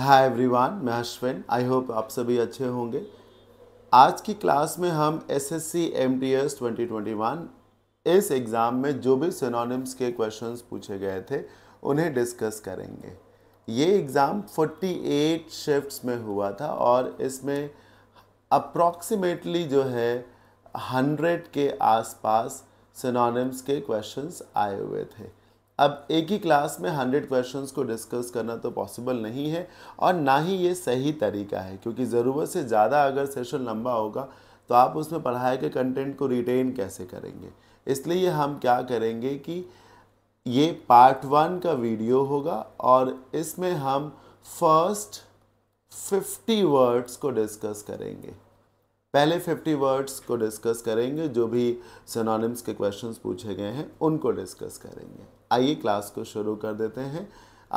Hi everyone मैं Ashwin I hope आप सभी अच्छे होंगे आज की क्लास में हम S S C M T S twenty twenty one इस एग्ज़ाम में जो भी सिनोनिम्स के क्वेश्चंस पूछे गए थे उन्हें डिस्कस करेंगे ये एग्ज़ाम 48 शिफ्ट्स में हुआ था और इसमें अप्रॉक्सीमेटली जो है 100 के आसपास सिनोनिम्स के क्वेश्चंस आए हुए थे अब एक ही क्लास में हंड्रेड क्वेश्चन को डिस्कस करना तो पॉसिबल नहीं है और ना ही ये सही तरीका है क्योंकि ज़रूरत से ज़्यादा अगर सेशन लंबा होगा तो आप उसमें पढ़ाए के कंटेंट को रिटेन कैसे करेंगे इसलिए हम क्या करेंगे कि ये पार्ट वन का वीडियो होगा और इसमें हम फर्स्ट फिफ्टी वर्ड्स को डिस्कस करेंगे पहले फिफ्टी वर्ड्स को डिस्कस करेंगे जो भी सनोनिम्स के क्वेश्चंस पूछे गए हैं उनको डिस्कस करेंगे आइए क्लास को शुरू कर देते हैं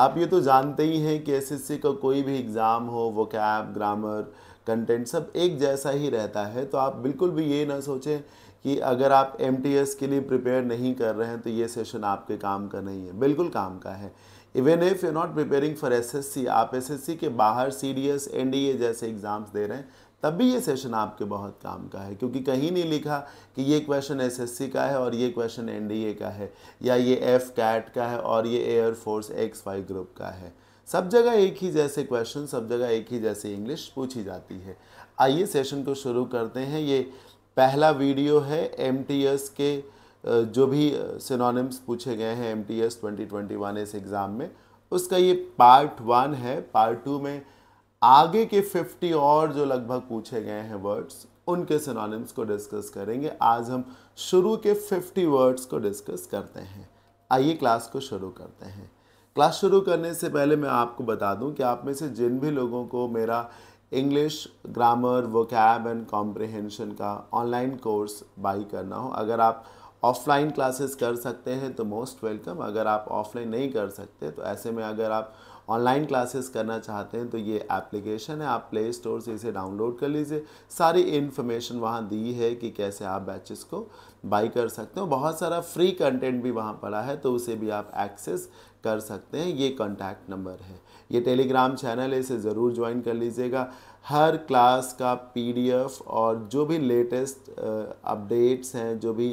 आप ये तो जानते ही हैं कि एसएससी का कोई भी एग्ज़ाम हो वो कैब ग्रामर कंटेंट सब एक जैसा ही रहता है तो आप बिल्कुल भी ये ना सोचें कि अगर आप एम के लिए प्रिपेयर नहीं कर रहे हैं तो ये सेशन आपके काम का नहीं है बिल्कुल काम का है even if you not preparing for SSC आप एसएससी के बाहर सीडीएस एनडीए जैसे एग्ज़ाम्स दे रहे हैं तब भी ये सेशन आपके बहुत काम का है क्योंकि कहीं नहीं लिखा कि ये क्वेश्चन एसएससी का है और ये क्वेश्चन एनडीए का है या ये एफ कैट का है और ये एयरफोर्स एक्स वाई ग्रुप का है सब जगह एक ही जैसे क्वेश्चन सब जगह एक ही जैसे इंग्लिश पूछी जाती है आइए सेशन को शुरू करते हैं ये पहला वीडियो है एम के जो भी सिनोनिम्स पूछे गए हैं M T S twenty twenty one इस एग्ज़ाम में उसका ये पार्ट वन है पार्ट टू में आगे के 50 और जो लगभग पूछे गए हैं वर्ड्स उनके सिनोनिम्स को डिस्कस करेंगे आज हम शुरू के 50 वर्ड्स को डिस्कस करते हैं आइए क्लास को शुरू करते हैं क्लास शुरू करने से पहले मैं आपको बता दूं कि आप में से जिन भी लोगों को मेरा English grammar vocab and comprehension का ऑनलाइन कोर्स बाई करना हो अगर आप ऑफलाइन क्लासेस कर सकते हैं तो मोस्ट वेलकम अगर आप ऑफलाइन नहीं कर सकते तो ऐसे में अगर आप ऑनलाइन क्लासेस करना चाहते हैं तो ये एप्लीकेशन है आप प्ले स्टोर से इसे डाउनलोड कर लीजिए सारी इन्फॉर्मेशन वहाँ दी है कि कैसे आप बैचेस को बाई कर सकते हो बहुत सारा फ्री कंटेंट भी वहाँ पड़ा है तो उसे भी आप एक्सेस कर सकते हैं ये कॉन्टैक्ट नंबर है ये टेलीग्राम चैनल है इसे ज़रूर ज्वाइन कर लीजिएगा हर क्लास का पीडीएफ और जो भी लेटेस्ट अपडेट्स हैं जो भी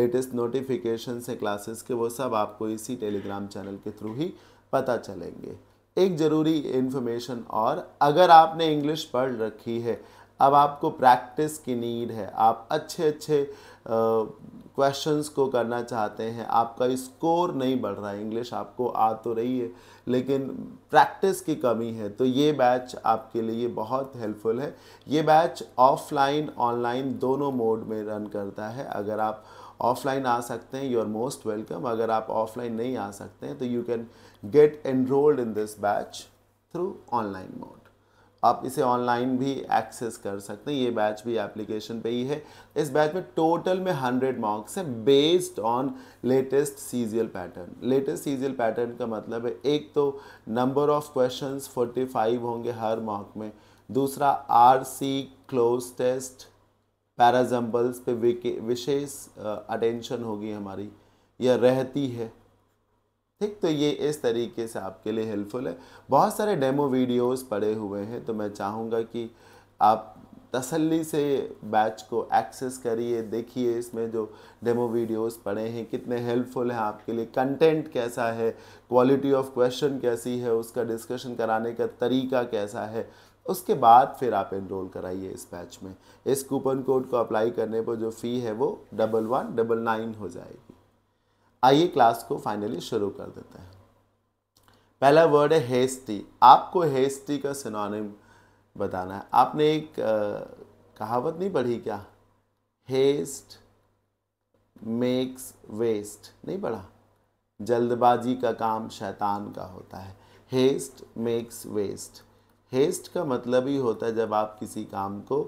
लेटेस्ट नोटिफिकेशन हैं क्लासेस के वो सब आपको इसी टेलीग्राम चैनल के थ्रू ही पता चलेंगे एक ज़रूरी इन्फॉर्मेशन और अगर आपने इंग्लिश पढ़ रखी है अब आपको प्रैक्टिस की नीड है आप अच्छे अच्छे क्वेश्चंस को करना चाहते हैं आपका स्कोर नहीं बढ़ रहा है इंग्लिश आपको आ तो रही है लेकिन प्रैक्टिस की कमी है तो ये बैच आपके लिए बहुत हेल्पफुल है ये बैच ऑफलाइन ऑनलाइन दोनों मोड में रन करता है अगर आप ऑफलाइन आ सकते हैं यू आर मोस्ट वेलकम अगर आप ऑफलाइन नहीं आ सकते हैं तो you can get enrolled in this batch through online mode आप इसे ऑनलाइन भी एक्सेस कर सकते हैं ये बैच भी एप्लीकेशन पे ही है इस बैच में टोटल में हंड्रेड मार्क्स है based on latest CGL pattern latest CGL pattern का मतलब है एक तो नंबर ऑफ क्वेश्चंस फाइव होंगे हर मार्क में दूसरा R C cloze test parajumbles पे विशेष अटेंशन होगी हमारी यह रहती है ठीक तो ये इस तरीके से आपके लिए हेल्पफुल है बहुत सारे डेमो वीडियोस पड़े हुए हैं तो मैं चाहूँगा कि आप तसल्ली से बैच को एक्सेस करिए देखिए इसमें जो डेमो वीडियोस पड़े हैं कितने हेल्पफुल हैं आपके लिए कंटेंट कैसा है क्वालिटी ऑफ क्वेश्चन कैसी है उसका डिस्कशन कराने का तरीका कैसा है उसके बाद फिर आप इनरोल कराइए इस बैच में इस कूपन कोड को अप्लाई करने पर जो फ़ी है वो डबल वन डबल नाइन हो जाएगी आइए क्लास को फाइनली शुरू कर देते हैं पहला वर्ड है हेस्टी आपको हेस्टी का सिनोनिम बताना है आपने एक आ, कहावत नहीं पढ़ी क्या हेस्ट मेक्स वेस्ट नहीं पढ़ा जल्दबाजी का काम शैतान का होता है हेस्ट मेक्स वेस्ट हेस्ट का मतलब ही होता है जब आप किसी काम को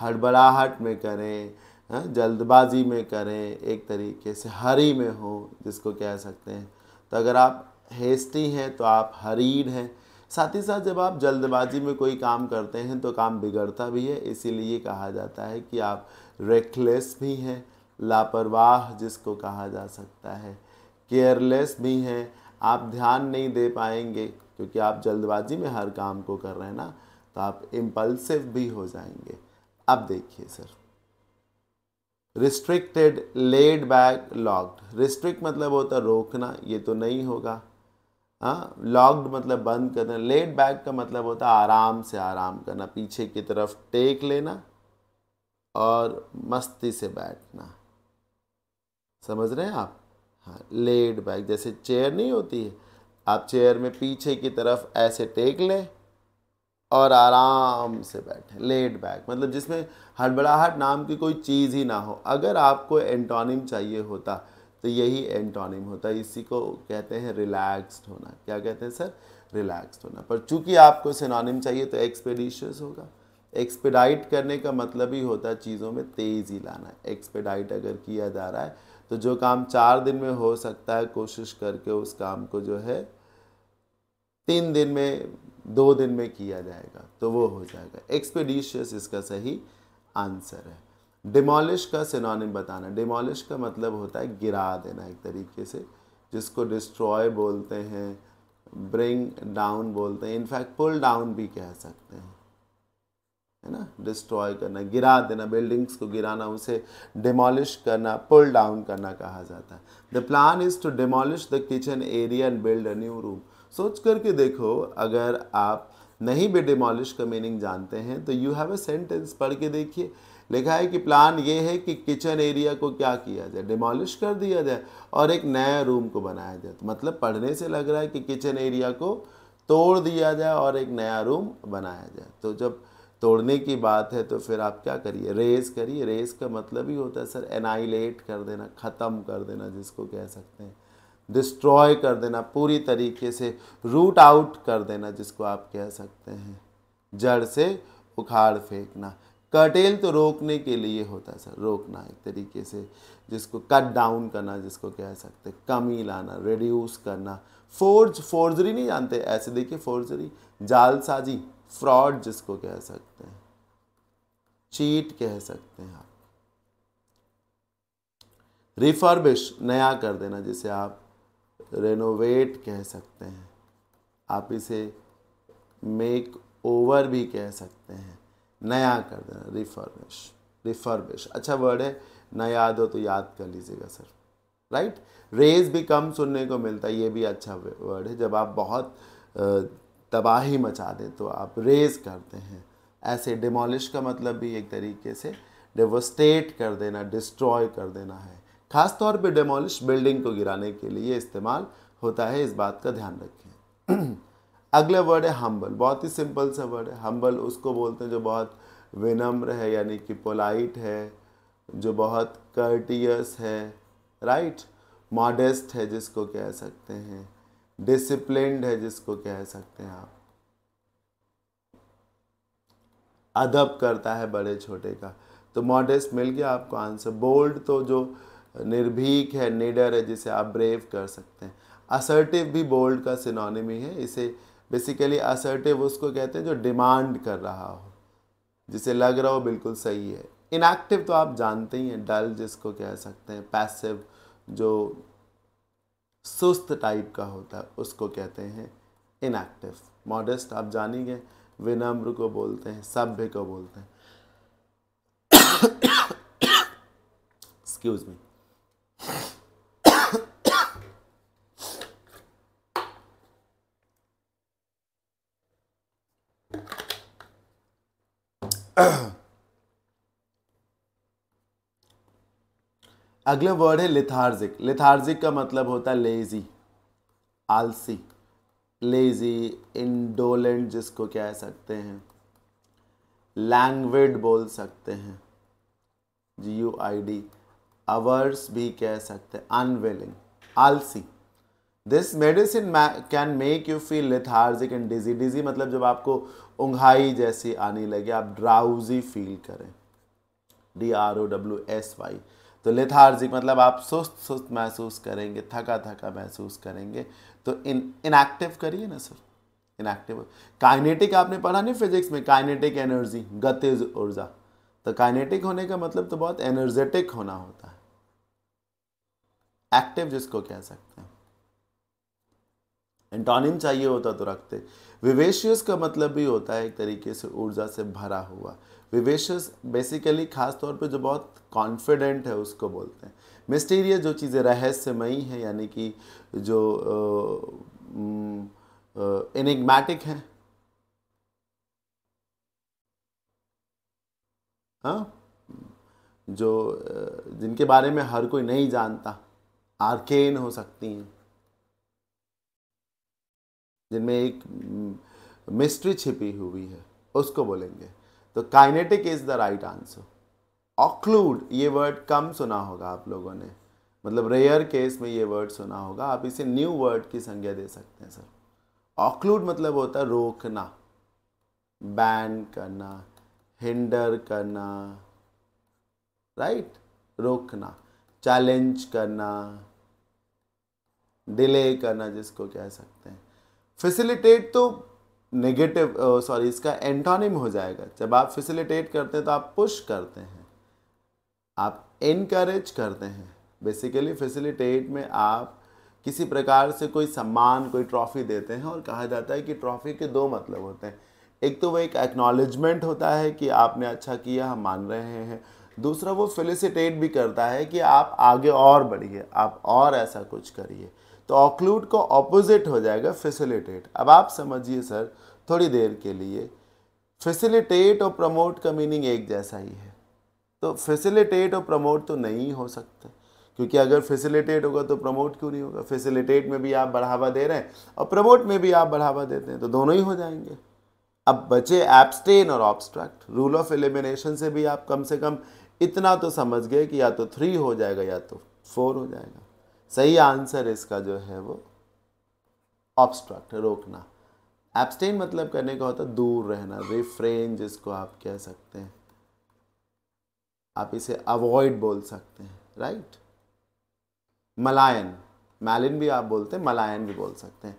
हड़बड़ाहट में करें हैं जल्दबाजी में करें एक तरीके से हरी में हो जिसको कह सकते हैं तो अगर आप हेस्टी हैं तो आप हरीड हैं साथ ही साथ जब आप जल्दबाजी में कोई काम करते हैं तो काम बिगड़ता भी है इसीलिए कहा जाता है कि आप रेकलेस भी हैं लापरवाह जिसको कहा जा सकता है केयरलेस भी हैं आप ध्यान नहीं दे पाएंगे क्योंकि आप जल्दबाजी में हर काम को कर रहे हैं ना तो आप इम्पल्सिव भी हो जाएंगे अब देखिए sir restricted led back locked restrict मतलब होता रोकना ये तो नहीं होगा हाँ लॉक्ड मतलब बंद करना लेड बैक का मतलब होता है आराम से आराम करना पीछे की तरफ टेक लेना और मस्ती से बैठना समझ रहे हैं आप हाँ लेड बैक जैसे चेयर नहीं होती है आप चेयर में पीछे की तरफ ऐसे टेक लें और आराम से बैठें लेट बैक मतलब जिसमें हड़बड़ाहट नाम की कोई चीज़ ही ना हो अगर आपको एंटोनिम चाहिए होता तो यही एंटोनिम होता इसी को कहते हैं रिलैक्स्ड होना क्या कहते हैं सर रिलैक्स्ड होना पर चूंकि आपको सिनोनिम चाहिए तो एक्सपेडिशियस होगा एक्सपेडाइट करने का मतलब ही होता है चीज़ों में तेज़ी लाना एक्सपेडाइट अगर किया जा रहा है तो जो काम चार दिन में हो सकता है कोशिश करके उस काम को जो है तीन दिन में दो दिन में किया जाएगा तो वो हो जाएगा एक्सपेडिशियस इसका सही आंसर है डिमोलिश का सिनोनिम बताना डिमोलिश का मतलब होता है गिरा देना एक तरीके से जिसको डिस्ट्रॉय बोलते हैं ब्रिंग डाउन बोलते हैं इनफैक्ट पुल डाउन भी कह सकते हैं है ना डिस्ट्रॉय करना गिरा देना बिल्डिंग्स को गिराना उसे डिमोलिश करना पुल डाउन करना कहा जाता है the plan is to demolish the kitchen area and build a new room सोच करके देखो अगर आप नहीं भी डिमोलिश का मीनिंग जानते हैं तो यू हैव अ सेंटेंस पढ़ के देखिए लिखा है कि प्लान ये है कि किचन एरिया को क्या किया जाए डिमोलिश कर दिया जाए और एक नया रूम को बनाया जाए तो मतलब पढ़ने से लग रहा है कि किचन एरिया को तोड़ दिया जाए और एक नया रूम बनाया जाए तो जब तोड़ने की बात है तो फिर आप क्या करिए रेस करिए रेस का मतलब ही होता है सर एनाइलेट कर देना ख़त्म कर देना जिसको कह सकते हैं डिस्ट्रॉय कर देना पूरी तरीके से रूट आउट कर देना जिसको आप कह सकते हैं जड़ से उखाड़ फेंकना कटेल तो रोकने के लिए होता है सर रोकना एक तरीके से जिसको कट डाउन करना जिसको कह सकते हैं कमी लाना रिड्यूस करना फोर्ज फोर्जरी नहीं जानते ऐसे देखिए फोर्जरी जालसाजी फ्रॉड जिसको कह सकते हैं चीट कह सकते हैं आप रिफर्बिश नया कर देना जिसे आप रेनोवेट कह सकते हैं आप इसे मेक ओवर भी कह सकते हैं नया कर देना रिफर्बिश रिफर्बिश अच्छा वर्ड है ना याद हो तो याद कर लीजिएगा सर राइट रेज भी कम सुनने को मिलता है ये भी अच्छा वर्ड है जब आप बहुत तबाही मचा दें तो आप रेज करते हैं ऐसे डिमोलिश का मतलब भी एक तरीके से डिवोस्टेट कर देना डिस्ट्रॉय कर देना है खासतौर पर डेमोलिश बिल्डिंग को गिराने के लिए इस्तेमाल होता है इस बात का ध्यान रखें अगला वर्ड है हम्बल बहुत ही सिंपल सा वर्ड है हम्बल उसको बोलते हैं जो बहुत विनम्र है यानी कि पोलाइट है जो बहुत कर्टियस है राइट मॉडेस्ट है जिसको कह सकते हैं डिसिप्लिन है जिसको कह सकते हैं आप अदब करता है बड़े छोटे का तो मॉडेस्ट मिल गया आपको आंसर बोल्ड तो जो निर्भीक है निडर है जिसे आप ब्रेव कर सकते हैं असर्टिव भी बोल्ड का सिनोनिमी है इसे बेसिकली असर्टिव उसको कहते हैं जो डिमांड कर रहा हो जिसे लग रहा हो बिल्कुल सही है इनएक्टिव तो आप जानते ही हैं डल जिसको कह सकते हैं पैसिव जो सुस्त टाइप का होता है उसको कहते हैं इनएक्टिव मॉडस्ट आप जानिए विनम्र को बोलते हैं सभ्य को बोलते हैं एक्सक्यूज मी अगला वर्ड है लिथार्जिक लिथार्जिक का मतलब होता है लेजी आलसी लेजी इंडोलेंट जिसको कह सकते हैं लैंग्वेड बोल सकते हैं जी यू आई डी अवर्स भी कह सकते हैं अनविलिंग आलसी this medicine can make you feel lethargic and dizzy dizzy मतलब जब आपको उंघाई जैसी आने लगे आप ड्राउजी फील करें D R O W S Y तो लेथार्जिक मतलब आप सुस्त सुस्त महसूस करेंगे थका थका महसूस करेंगे तो इन इनएक्टिव करिए ना सर इनएक्टिव काइनेटिक आपने पढ़ा नहीं फिजिक्स में काइनेटिक एनर्जी गतिज ऊर्जा तो काइनेटिक होने का मतलब तो बहुत एनर्जेटिक होना होता है एक्टिव जिसको कह सकते हैं एंटोनिम चाहिए होता तो रखते विवेशियस का मतलब भी होता है एक तरीके से ऊर्जा से भरा हुआ विवेशियस बेसिकली खास तौर पे जो बहुत कॉन्फिडेंट है उसको बोलते हैं मिस्टीरियस जो चीज़ें रहस्यमयी हैं यानी कि जो इनिग्मैटिक हैं हाँ जो जिनके बारे में हर कोई नहीं जानता आर्केन हो सकती हैं जिनमें एक मिस्ट्री छिपी हुई है उसको बोलेंगे तो kinetic is the right answer occlude ये वर्ड कम सुना होगा आप लोगों ने मतलब रेयर केस में ये वर्ड सुना होगा आप इसे न्यू वर्ड की संज्ञा दे सकते हैं सर ऑक्लूड मतलब होता है रोकना बैन करना हिंडर करना राइट रोकना चैलेंज करना डिले करना जिसको कह सकते हैं फैसिलिटेट तो नेगेटिव सॉरी इसका एंटोनिम हो जाएगा जब आप फैसिलिटेट करते हैं तो आप पुश करते हैं आप इनक्रेज करते हैं बेसिकली फैसिलिटेट में आप किसी प्रकार से कोई सम्मान कोई ट्रॉफ़ी देते हैं और कहा जाता है कि ट्रॉफ़ी के दो मतलब होते हैं एक तो वो एक एक्नॉलेजमेंट होता है कि आपने अच्छा किया हम मान रहे हैं दूसरा वो फेलिसिटेट भी करता है कि आप आगे और बढ़िए आप और ऐसा कुछ करिए तो ऑक्लूड का ऑपोजिट हो जाएगा फेसिलिटेट अब आप समझिए सर थोड़ी देर के लिए फेसिलिटेट और प्रमोट का मीनिंग एक जैसा ही है तो फैसिलिटेट और प्रमोट तो नहीं हो सकते क्योंकि अगर फेसिलिटेट होगा तो प्रमोट क्यों नहीं होगा फेसिलिटेट में भी आप बढ़ावा दे रहे हैं और प्रमोट में भी आप बढ़ावा देते हैं तो दोनों ही हो जाएंगे अब बचे एब्सटेन और ऑब्स्ट्रैक्ट रूल ऑफ एलिमिनेशन से भी आप कम से कम इतना तो समझ गए कि या तो थ्री हो जाएगा या तो फोर हो जाएगा सही आंसर इसका जो है वो ऑब्स्ट्रक्ट रोकना एब्सटेन मतलब करने का होता है दूर रहना रिफ्रेन जिसको आप कह सकते हैं आप इसे अवॉइड बोल सकते हैं राइट मलायन मैलिन भी आप बोलते हैं मलायन भी बोल सकते हैं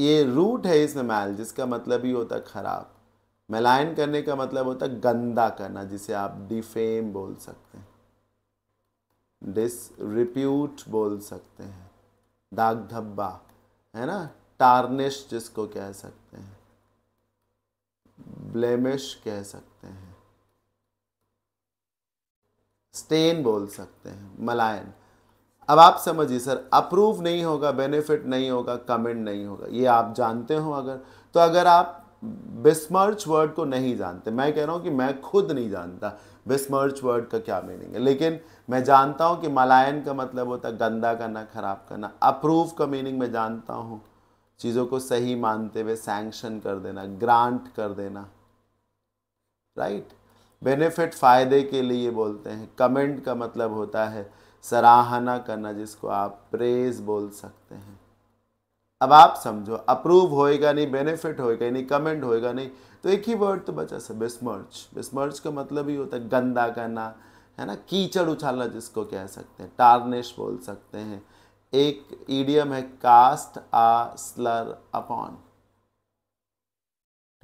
ये रूट है इसमें मैल जिसका मतलब ही होता है ख़राब मलायन करने का मतलब होता है गंदा करना जिसे आप डिफेम बोल सकते हैं डिसरिप्यूट बोल सकते हैं दाग धब्बा है ना टार्निश जिसको कह सकते हैं ब्लेमिश कह सकते हैं स्टेन बोल सकते हैं मलायन अब आप समझिए सर अप्रूव नहीं होगा बेनिफिट नहीं होगा कमेंट नहीं होगा ये आप जानते हो अगर तो अगर आप बिस्मर्च वर्ड को नहीं जानते मैं कह रहा हूँ कि मैं खुद नहीं जानता बिस्मर्च वर्ड का क्या मीनिंग है लेकिन मैं जानता हूँ कि मलायन का मतलब होता है गंदा करना खराब करना अप्रूव का मीनिंग मैं जानता हूँ चीज़ों को सही मानते हुए सैंक्शन कर देना ग्रांट कर देना राइट बेनिफिट फ़ायदे के लिए बोलते हैं कमेंट का मतलब होता है सराहना करना जिसको आप प्रेज बोल सकते हैं अब आप समझो अप्रूव होएगा नहीं बेनिफिट होएगा नहीं कमेंट होएगा नहीं तो एक ही वर्ड तो बचा सर बिस्मर्च बिस्मर्च का मतलब ही होता है गंदा करना है ना कीचड़ उछालना जिसको कह सकते हैं टार्निश बोल सकते हैं एक ईडियम है कास्ट आ स्लर अपॉन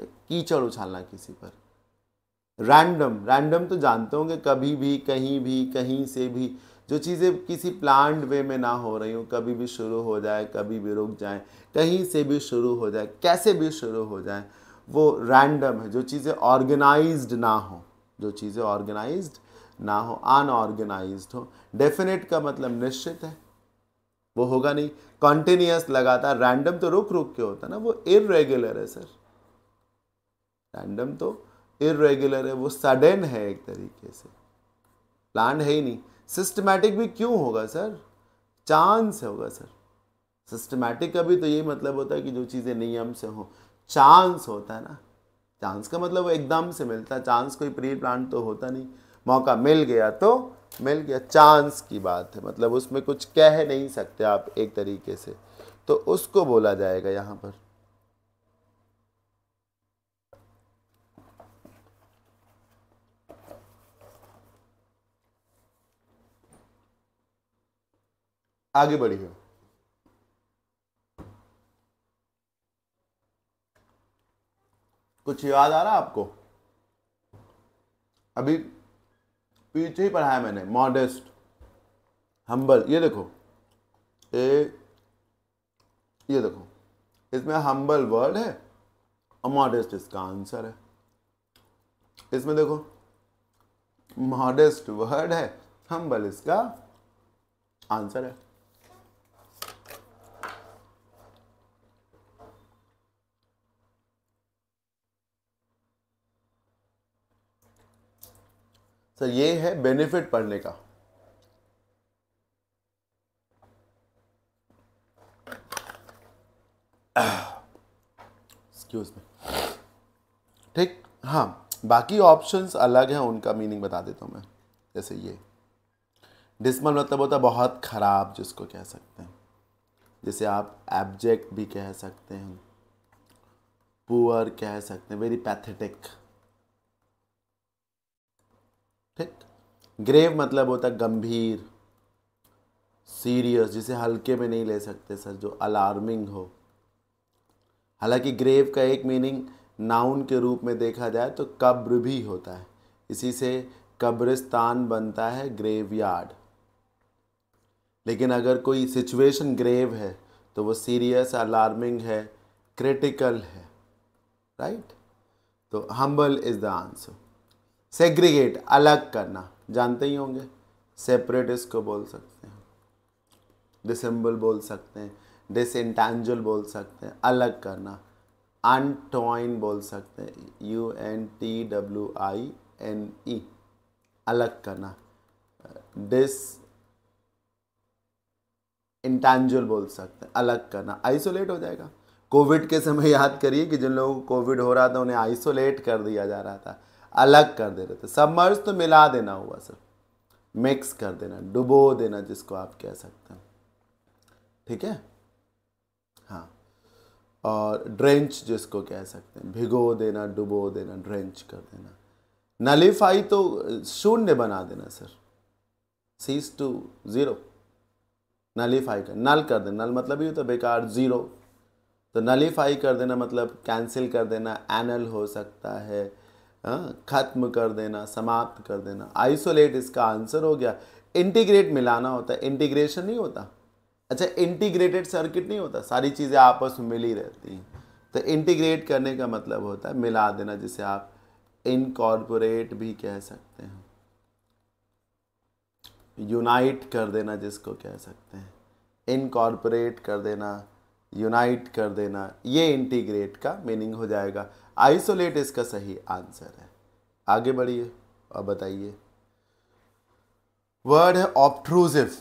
कीचड़ उछालना किसी पर रैंडम रैंडम तो जानते होंगे कभी भी कहीं भी कहीं से भी जो चीज़ें किसी प्लान्ड वे में ना हो रही हो कभी भी शुरू हो जाए कभी भी रुक जाए कहीं से भी शुरू हो जाए कैसे भी शुरू हो जाए वो रैंडम है जो चीज़ें ऑर्गेनाइज ना हो जो चीज़ें ऑर्गेनाइज ना हो अनऑर्गेनाइज हो डेफिनेट का मतलब निश्चित है वो होगा नहीं कॉन्टिन्यूस लगातार रैंडम तो रुक रुक के होता है ना वो इरेगुलर है सर रैंडम तो इरेगुलर है वो सडन है एक तरीके से प्लान है ही नहीं सिस्टमैटिक भी क्यों होगा सर चांस होगा सर सिस्टमैटिक का भी तो यही मतलब होता है कि जो चीज़ें नियम से हों चांस होता है ना चांस का मतलब वो एकदम से मिलता है चांस कोई प्री प्लान तो होता नहीं मौका मिल गया तो मिल गया चांस की बात है मतलब उसमें कुछ कह नहीं सकते आप एक तरीके से तो उसको बोला जाएगा यहाँ पर आगे बढ़ी कुछ याद आ रहा आपको अभी पीछे ही पढ़ाया मैंने मॉडेस्ट हम्बल ये देखो ए ये देखो इसमें हम्बल वर्ड है और मॉडेस्ट इसका आंसर है इसमें देखो मॉडेस्ट वर्ड है हम्बल इसका आंसर है सर तो ये है बेनिफिट पढ़ने का एक्सक्यूज में ठीक हाँ बाकी ऑप्शंस अलग हैं उनका मीनिंग बता देता हूँ मैं जैसे ये डिसमल मतलब होता है बहुत ख़राब जिसको कह सकते हैं जैसे आप एब्जेक्ट भी कह सकते हैं पुअर कह सकते हैं वेरी पैथेटिक ठीक ग्रेव मतलब होता है गंभीर सीरियस जिसे हल्के में नहीं ले सकते सर जो अलार्मिंग हो हालांकि ग्रेव का एक मीनिंग नाउन के रूप में देखा जाए तो कब्र भी होता है इसी से कब्रिस्तान बनता है ग्रेवयार्ड लेकिन अगर कोई सिचुएशन ग्रेव है तो वो सीरियस अलार्मिंग है क्रिटिकल है राइट right? तो humble is the answer segregate अलग करना जानते ही होंगे सेपरेट इसको बोल सकते हैं डिसम्बल बोल सकते हैं डिसइंटेंजल बोल सकते हैं अलग करना अनटॉइन बोल सकते हैं U N T W I N E अलग करना डिस इंटेंजुअल बोल सकते हैं अलग करना आइसोलेट हो जाएगा कोविड के समय याद करिए कि जिन लोगों को कोविड हो रहा था उन्हें आइसोलेट कर दिया जा रहा था अलग कर दे रहे थे सबमर्ज तो मिला देना हुआ सर मिक्स कर देना डुबो देना जिसको आप कह सकते हैं ठीक है हाँ और ड्रेंच जिसको कह सकते हैं भिगो देना डुबो देना ड्रेंच कर देना नलीफाई तो शून्य बना देना sir cease to zero nullify कर नल कर देना नल मतलब ही होता तो बेकार ज़ीरो तो नलीफाई कर देना मतलब कैंसिल कर देना एनल हो सकता है हाँ, ख़त्म कर देना समाप्त कर देना आइसोलेट इसका आंसर हो गया इंटीग्रेट मिलाना होता है इंटीग्रेशन नहीं होता अच्छा इंटीग्रेटेड सर्किट नहीं होता सारी चीज़ें आपस में मिली रहती हैं तो इंटीग्रेट करने का मतलब होता है मिला देना जिसे आप इनकॉर्पोरेट भी कह सकते हैं यूनाइट कर देना जिसको कह सकते हैं इनकॉर्पोरेट कर देना यूनाइट कर देना ये इंटीग्रेट का मीनिंग हो जाएगा आइसोलेट इसका सही आंसर है आगे बढ़िए और बताइए वर्ड है ऑप्ट्रूजिव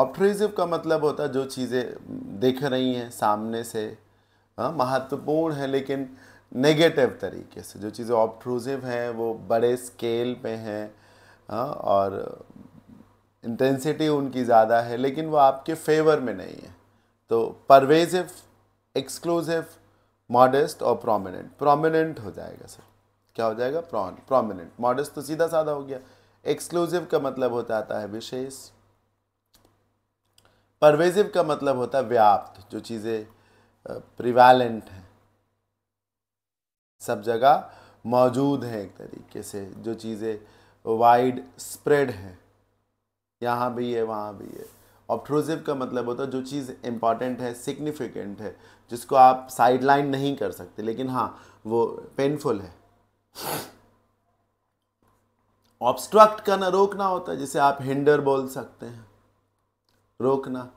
ऑप्ट्रूजिव का मतलब होता है जो चीज़ें दिख रही हैं सामने से हाँ, महत्वपूर्ण है लेकिन नेगेटिव तरीके से जो चीज़ें ऑप्ट्रूजिव हैं वो बड़े स्केल पे हैं हाँ, और इंटेंसिटी उनकी ज़्यादा है लेकिन वो आपके फेवर में नहीं है तो परवेजिव एक्सक्लूसिव मॉडेस्ट और प्रोमिनेंट प्रोमिनेंट हो जाएगा सर क्या हो जाएगा प्रोमिनेंट मॉडेस्ट तो सीधा साधा हो गया एक्सक्लूसिव का मतलब हो जाता है विशेष परवेजिव का मतलब होता है व्याप्त जो चीज़ें प्रिवेलेंट हैं सब जगह मौजूद हैं एक तरीके से जो चीज़ें वाइड स्प्रेड हैं यहाँ भी है वहाँ भी है ऑब्ट्रोजिव का मतलब होता है जो चीज़ इम्पॉर्टेंट है सिग्निफिकेंट है जिसको आप साइडलाइन नहीं कर सकते लेकिन हाँ वो पेनफुल है ऑब्स्ट्रक्ट करना रोकना होता है जिसे आप हिंडर बोल सकते हैं रोकना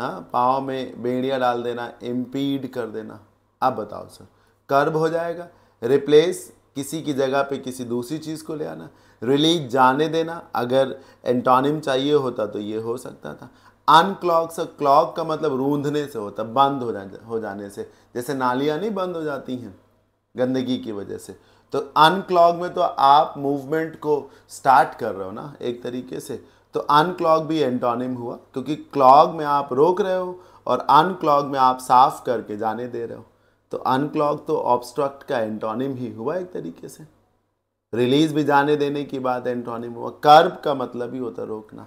हाँ पाँव में बेड़िया डाल देना इम्पीड कर देना आप बताओ सर कर्ब हो जाएगा रिप्लेस किसी की जगह पे किसी दूसरी चीज़ को ले आना रिलीज जाने देना अगर एंटोनिम चाहिए होता तो ये हो सकता था अनक्लॉक से क्लॉक का मतलब रूंधने से होता है बंद हो जा हो जाने से जैसे नालियाँ नहीं बंद हो जाती हैं गंदगी की वजह से तो अनक्लॉग में तो आप मूवमेंट को स्टार्ट कर रहे हो ना एक तरीके से तो अनक्लॉग भी एंटोनिम हुआ क्योंकि क्लॉग में आप रोक रहे हो और अनक्लॉग में आप साफ करके जाने दे रहे हो तो अनक्लॉग तो ऑब्स्ट्रक्ट का एंटोनिम ही हुआ एक तरीके से रिलीज भी जाने देने की बात एंटोनिम हुआ कर्ब का मतलब ही होता रोकना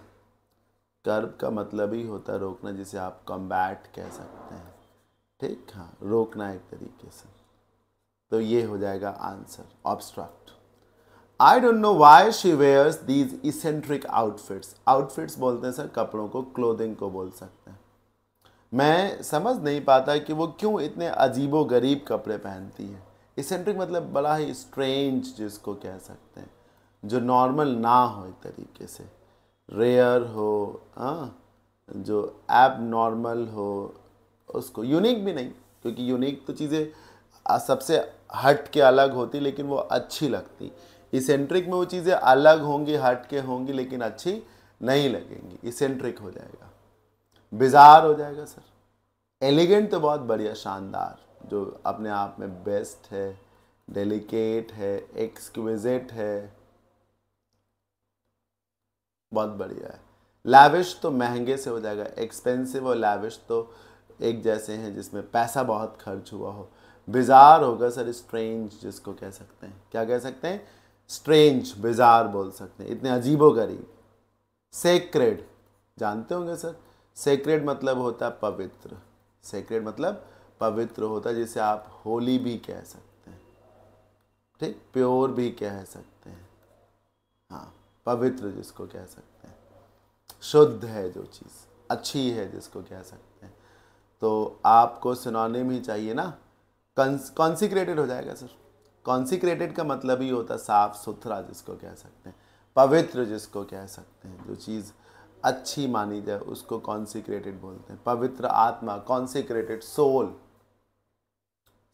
कर्ब का मतलब ही होता है रोकना जिसे आप कॉम्बैट कह सकते हैं ठीक हाँ रोकना एक तरीके से तो ये हो जाएगा answer obstruct I don't know why she wears these eccentric outfits outfits बोलते हैं सर कपड़ों को क्लोदिंग को बोल सकते हैं मैं समझ नहीं पाता कि वो क्यों इतने अजीबो गरीब कपड़े पहनती है इसेंट्रिक मतलब बड़ा ही स्ट्रेंज जिसको कह सकते हैं जो नॉर्मल ना हो एक तरीके से रेयर हो हाँ जो एब नॉर्मल हो उसको यूनिक भी नहीं क्योंकि यूनिक तो चीज़ें सबसे हट के अलग होती लेकिन वो अच्छी लगती इसेंट्रिक में वो चीज़ें अलग होंगी हट के होंगी लेकिन अच्छी नहीं लगेंगी इसेंट्रिक हो जाएगा बिजार हो जाएगा सर एलिगेंट तो बहुत बढ़िया शानदार जो अपने आप में बेस्ट है डेलिकेट है एक्सक्विजिट है बहुत बढ़िया है लाविश तो महंगे से हो जाएगा एक्सपेंसिव और लाविश तो एक जैसे हैं जिसमें पैसा बहुत खर्च हुआ हो बिजार होगा सर स्ट्रेंज जिसको कह सकते हैं क्या कह सकते हैं स्ट्रेंज बिजार बोल सकते हैं इतने अजीबो गरीब सेक्रेड जानते होंगे सर सेक्रेड मतलब होता है पवित्र सेक्रेड मतलब पवित्र होता है जिसे आप होली भी कह सकते हैं ठीक प्योर भी कह सकते हैं हाँ पवित्र जिसको कह सकते हैं शुद्ध है जो चीज़ अच्छी है जिसको कह सकते हैं तो आपको सिनोनिम ही चाहिए ना कॉन्सिक्रेटेड हो जाएगा सर कॉन्सिक्रेटेड का मतलब ही होता है साफ सुथरा जिसको कह सकते हैं पवित्र जिसको कह सकते हैं जो चीज़ अच्छी मानी जाए उसको कॉन्सिक्रेटेड बोलते हैं पवित्र आत्मा कॉन्सिक्रेटेड सोल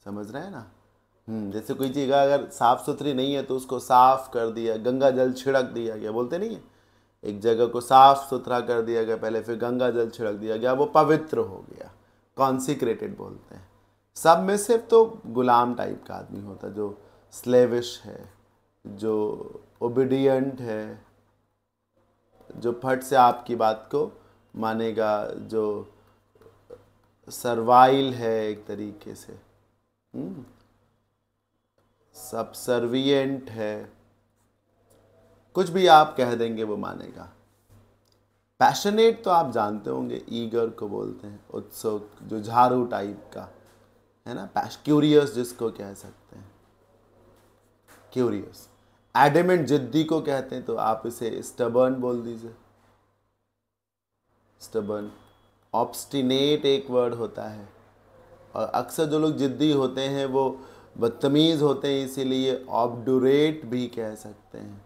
समझ रहे हैं ना हम्म, जैसे कोई जगह अगर साफ़ सुथरी नहीं है तो उसको साफ़ कर दिया गंगा जल छिड़क दिया गया बोलते नहीं है एक जगह को साफ़ सुथरा कर दिया गया पहले फिर गंगा जल छिड़क दिया गया वो पवित्र हो गया कॉन्सिक्रेटेड बोलते हैं सब में सिर्फ तो गुलाम टाइप का आदमी होता जो स्लेविश है जो ओबिडियंट है जो फट से आपकी बात को मानेगा जो सर्वाइल है एक तरीके से हम्म, सबसर्वियंट है कुछ भी आप कह देंगे वो मानेगा पैशनेट तो आप जानते होंगे ईगर को बोलते हैं उत्सुक जो झाड़ू टाइप का है ना पैश क्यूरियस जिसको कह सकते हैं क्यूरियस एडमेंट जिद्दी को कहते हैं तो आप इसे स्टबर्न बोल दीजिए स्टबर्न ऑब्स्टिनेट एक वर्ड होता है और अक्सर जो लोग जिद्दी होते हैं वो बदतमीज़ होते हैं इसीलिए ऑबडोरेट भी कह सकते हैं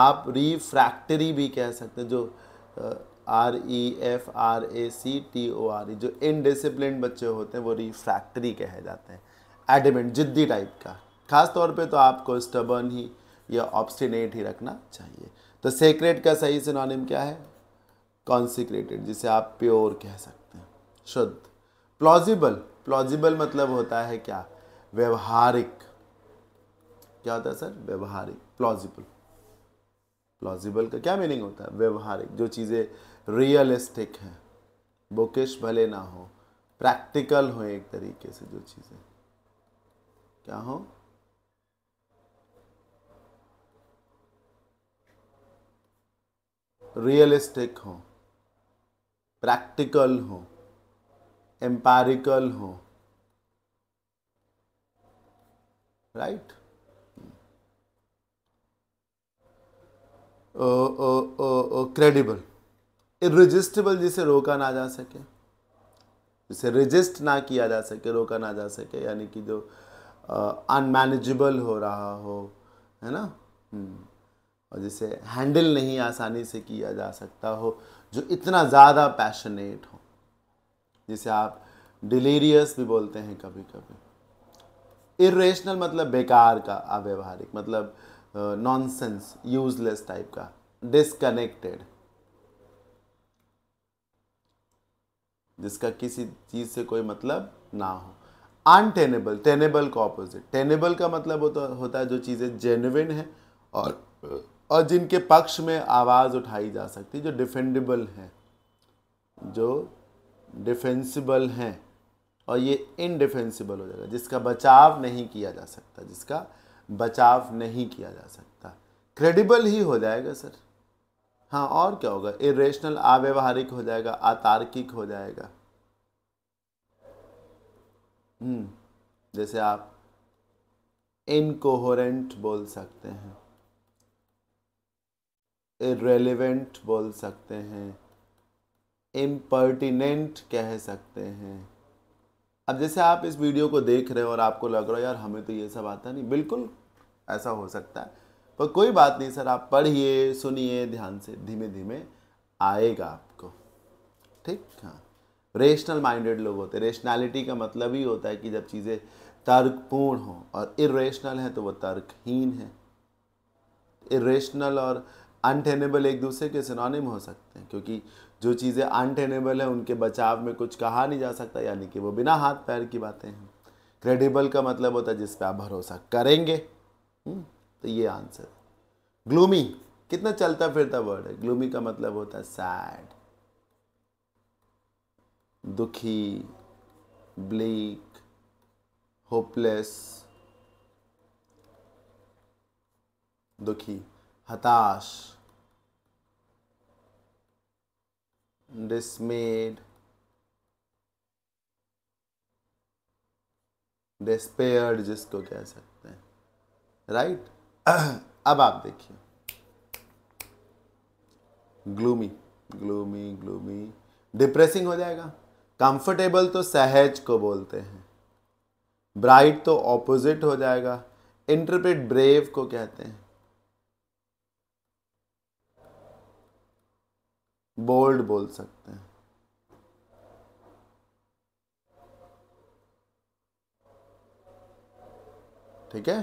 आप रिफ्रैक्टरी भी कह सकते हैं जो R E F R A C T O R E जो इनडिसिप्लिन बच्चे होते हैं वो रिफ्रैक्टरी कहे जाते हैं एडमेंट जिद्दी टाइप का खास तौर पे तो आपको स्टबर्न ही या ऑब्सटिनेट ही रखना चाहिए तो सेक्रेट का सही सिनोनिम क्या है कॉन्सिक्रेटेड जिसे आप प्योर कह सकते हैं शुद्ध प्लॉजिबल प्लॉजिबल मतलब होता है क्या व्यवहारिक क्या होता है सर व्यवहारिक प्लॉजिबल प्लॉजिबल का क्या मीनिंग होता है व्यवहारिक जो चीज़ें रियलिस्टिक हैं बोकेश भले ना हो प्रैक्टिकल हो एक तरीके से जो चीज़ें क्या हो रियलिस्टिक हो प्रैक्टिकल हो एम्पैरिकल हो right? Credible uh, irresistible uh, uh, जिसे रोका ना जा सके जिसे रजिस्ट ना किया जा सके रोका ना जा सके यानी कि जो अनमैनेजेबल uh, हो रहा हो है ना hmm. और जिसे हैंडल नहीं आसानी से किया जा सकता हो जो इतना ज़्यादा पैशनेट हो जिसे आप डिलेरियस भी बोलते हैं कभी कभी इेशनल मतलब बेकार का अव्यवहारिक मतलब नॉनसेंस यूजलेस टाइप का डिसकनेक्टेड जिसका किसी चीज से कोई मतलब ना हो अनटेनेबल टेनेबल का ऑपोजिट टेनेबल का मतलब होता होता है जो चीज़ें जेन्युन है और और जिनके पक्ष में आवाज़ उठाई जा सकती जो डिफेंडेबल है जो डिफेंसिबल हैं और ये इनडिफेंसिबल हो जाएगा जिसका बचाव नहीं किया जा सकता जिसका बचाव नहीं किया जा सकता क्रेडिबल ही हो जाएगा सर हाँ और क्या होगा इरेशनल अव्यवहारिक हो जाएगा अतार्किक हो जाएगा हम्म, जैसे आप इनकोहरेंट बोल सकते हैं इरेलीवेंट बोल सकते हैं इम्पर्टिनेंट कह सकते हैं अब जैसे आप इस वीडियो को देख रहे हो और आपको लग रहा है यार हमें तो ये सब आता नहीं बिल्कुल ऐसा हो सकता है पर कोई बात नहीं सर आप पढ़िए सुनिए ध्यान से धीमे धीमे आएगा आपको ठीक हाँ रेशनल माइंडेड लोग होते हैं रेशनैलिटी का मतलब ही होता है कि जब चीज़ें तर्कपूर्ण हों और इरेशनल हैं तो वो तर्कहीन है इरेशनल और अनटेनेबल एक दूसरे के सिनोनिम हो सकते हैं क्योंकि जो चीज़ें अनटेनेबल है उनके बचाव में कुछ कहा नहीं जा सकता यानी कि वो बिना हाथ पैर की बातें हैं क्रेडिबल का मतलब होता है जिस पर आप भरोसा करेंगे हम्म, तो ये आंसर ग्लूमी कितना चलता फिरता वर्ड है ग्लूमी का मतलब होता है सैड दुखी ब्लीक होपलेस दुखी हताश dismayed, डिस्पेयर्ड जिसको कह सकते हैं राइट right? अब आप देखिए ग्लूमी ग्लूमी ग्लूमी डिप्रेसिंग हो जाएगा कंफर्टेबल तो सहज को बोलते हैं ब्राइट तो ऑपोजिट हो जाएगा इंटरप्रेट ब्रेव को कहते हैं बोल्ड बोल सकते हैं ठीक है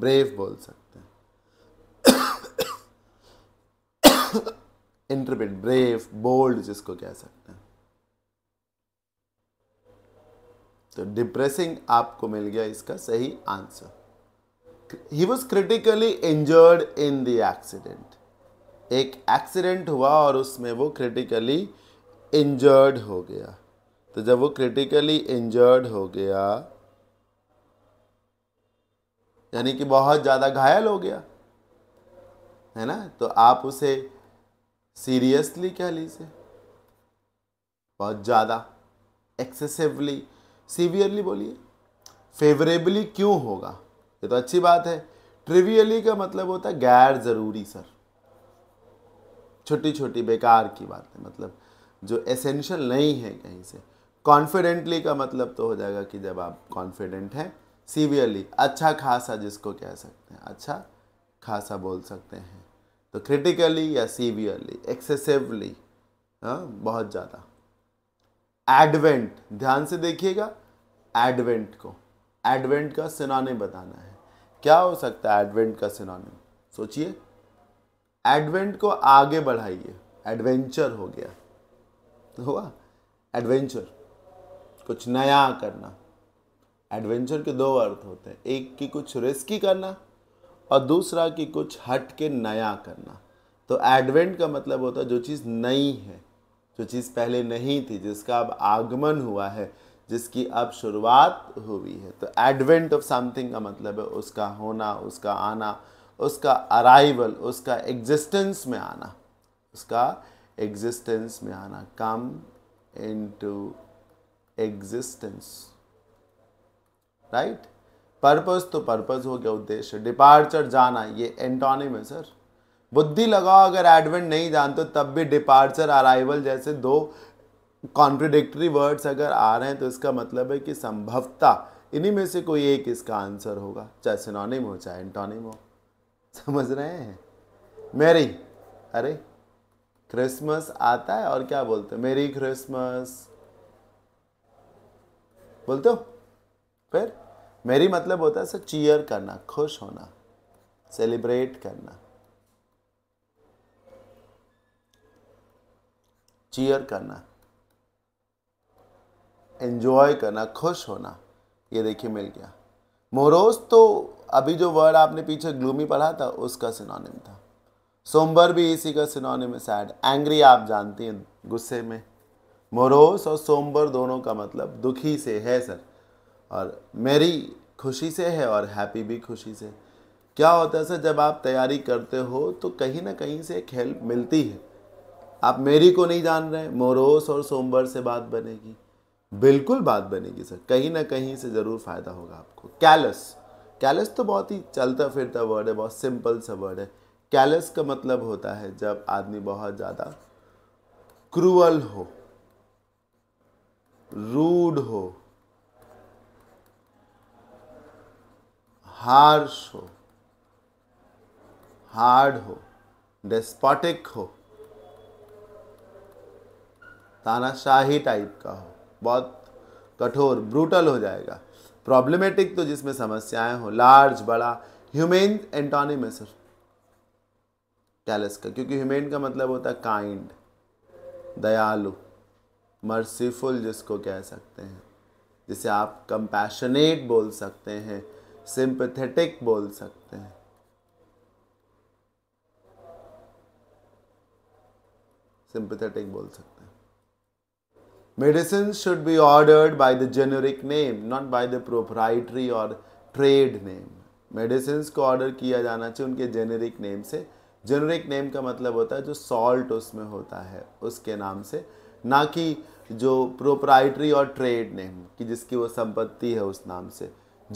ब्रेव बोल सकते हैं इंटरप्रिट ब्रेव बोल्ड जिसको कह सकते हैं तो डिप्रेसिंग आपको मिल गया इसका सही आंसर ही was critically injured in the accident एक एक्सीडेंट हुआ और उसमें वो क्रिटिकली इंजर्ड हो गया तो जब वो क्रिटिकली इंजर्ड हो गया यानी कि बहुत ज़्यादा घायल हो गया है ना तो आप उसे सीरियसली कह लीजिए बहुत ज़्यादा एक्सेसिवली सीवियरली बोलिए फेवरेबली क्यों होगा ये तो अच्छी बात है ट्रिवियली का मतलब होता है गैर ज़रूरी सर छोटी छोटी बेकार की बातें मतलब जो एसेंशियल नहीं है कहीं से कॉन्फिडेंटली का मतलब तो हो जाएगा कि जब आप कॉन्फिडेंट हैं सीवियरली अच्छा खासा जिसको कह सकते हैं अच्छा खासा बोल सकते हैं तो क्रिटिकली या सीवियरली एक्सेसिवली हाँ बहुत ज़्यादा एडवेंट ध्यान से देखिएगा एडवेंट को एडवेंट का सिनाने बताना है क्या हो सकता है एडवेंट का सिनाने सोचिए एडवेंट को आगे बढ़ाइए एडवेंचर हो गया तो हुआ एडवेंचर कुछ नया करना एडवेंचर के दो अर्थ होते हैं एक की कुछ रिस्की करना और दूसरा की कुछ हट के नया करना तो एडवेंट का मतलब होता है जो चीज़ नई है जो चीज़ पहले नहीं थी जिसका अब आगमन हुआ है जिसकी अब शुरुआत हुई है तो एडवेंट ऑफ समथिंग का मतलब है उसका होना उसका आना उसका अराइवल उसका एग्जिस्टेंस में आना उसका एग्जिस्टेंस में आना come to existence right purpose तो पर्पज हो गया उद्देश्य डिपार्चर जाना ये एंटोनिम है सर बुद्धि लगाओ अगर एडवेंट नहीं जानते तब भी डिपार्चर अराइवल जैसे दो कॉन्ट्रोडिक्टरी वर्ड्स अगर आ रहे हैं तो इसका मतलब है कि संभवता इन्हीं में से कोई एक इसका आंसर होगा चाहे सिनोनिम हो चाहे एंटोनिम हो समझ रहे हैं मेरी अरे क्रिसमस आता है और क्या बोलते हो मेरी क्रिसमस बोलते हो फिर मेरी मतलब होता है सर चीयर करना खुश होना सेलिब्रेट करना चीयर करना एंजॉय करना खुश होना ये देखिए मिल गया मोरोस तो अभी जो वर्ड आपने पीछे ग्लूमी पढ़ा था उसका सिनोनिम था सोमवर भी इसी का सिनोनिम है सैड एंग्री आप जानती हैं गुस्से में मोरोस और सोमवर दोनों का मतलब दुखी से है सर और मेरी खुशी से है और हैप्पी भी खुशी से क्या होता है सर जब आप तैयारी करते हो तो कहीं ना कहीं से एक हेल्प मिलती है आप मेरी को नहीं जान रहे मोरोस और सोमवर से बात बनेगी बिल्कुल बात बनेगी सर कहीं ना कहीं से ज़रूर फ़ायदा होगा आपको कैलस कैलस तो बहुत ही चलता फिरता वर्ड है बहुत सिंपल सा वर्ड है कैलस का मतलब होता है जब आदमी बहुत ज़्यादा क्रूअल हो रूड हो हार्श हो हार्ड हो डेस्पॉटिक हो तानाशाही टाइप का हो बहुत कठोर ब्रूटल हो जाएगा प्रॉब्लमेटिक तो जिसमें समस्याएं हो लार्ज बड़ा ह्यूमेन सर कैलस का क्योंकि ह्यूमेन का मतलब होता है काइंड दयालु मर्सीफुल जिसको कह सकते हैं जिसे आप कंपैशनेट बोल सकते हैं सिंपथेटिक बोल सकते हैं सिंपथेटिक बोल सकते हैं Medicines should be ordered by the generic name, not by the proprietary or trade name. Medicine को ऑर्डर किया जाना चाहिए उनके जेनेरिक नेम से जेनेरिक नेम का मतलब होता है जो सॉल्ट उसमें होता है उसके नाम से ना कि जो प्रोप्राइटरी और ट्रेड नेम कि जिसकी वो संपत्ति है उस नाम से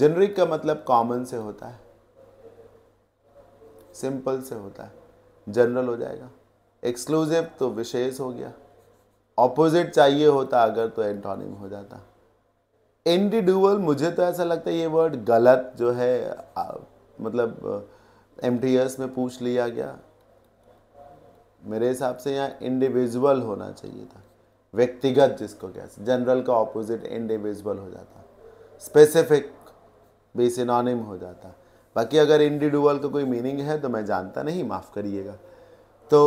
जेनरिक का मतलब कॉमन से होता है सिंपल से होता है जनरल हो जाएगा एक्सक्लूसिव तो विशेष हो गया ऑपोजिट चाहिए होता अगर तो एंटोनिम हो जाता एंटीड्यूअल मुझे तो ऐसा लगता है ये वर्ड गलत जो है मतलब एम में पूछ लिया गया मेरे हिसाब से यहाँ इंडिविजुअल होना चाहिए था व्यक्तिगत जिसको क्या जनरल का ऑपोजिट इंडिविजुअल हो जाता स्पेसिफिक भी सिनोनिम हो जाता बाकी अगर इंडिविजुअल का कोई मीनिंग है तो मैं जानता नहीं माफ़ करिएगा तो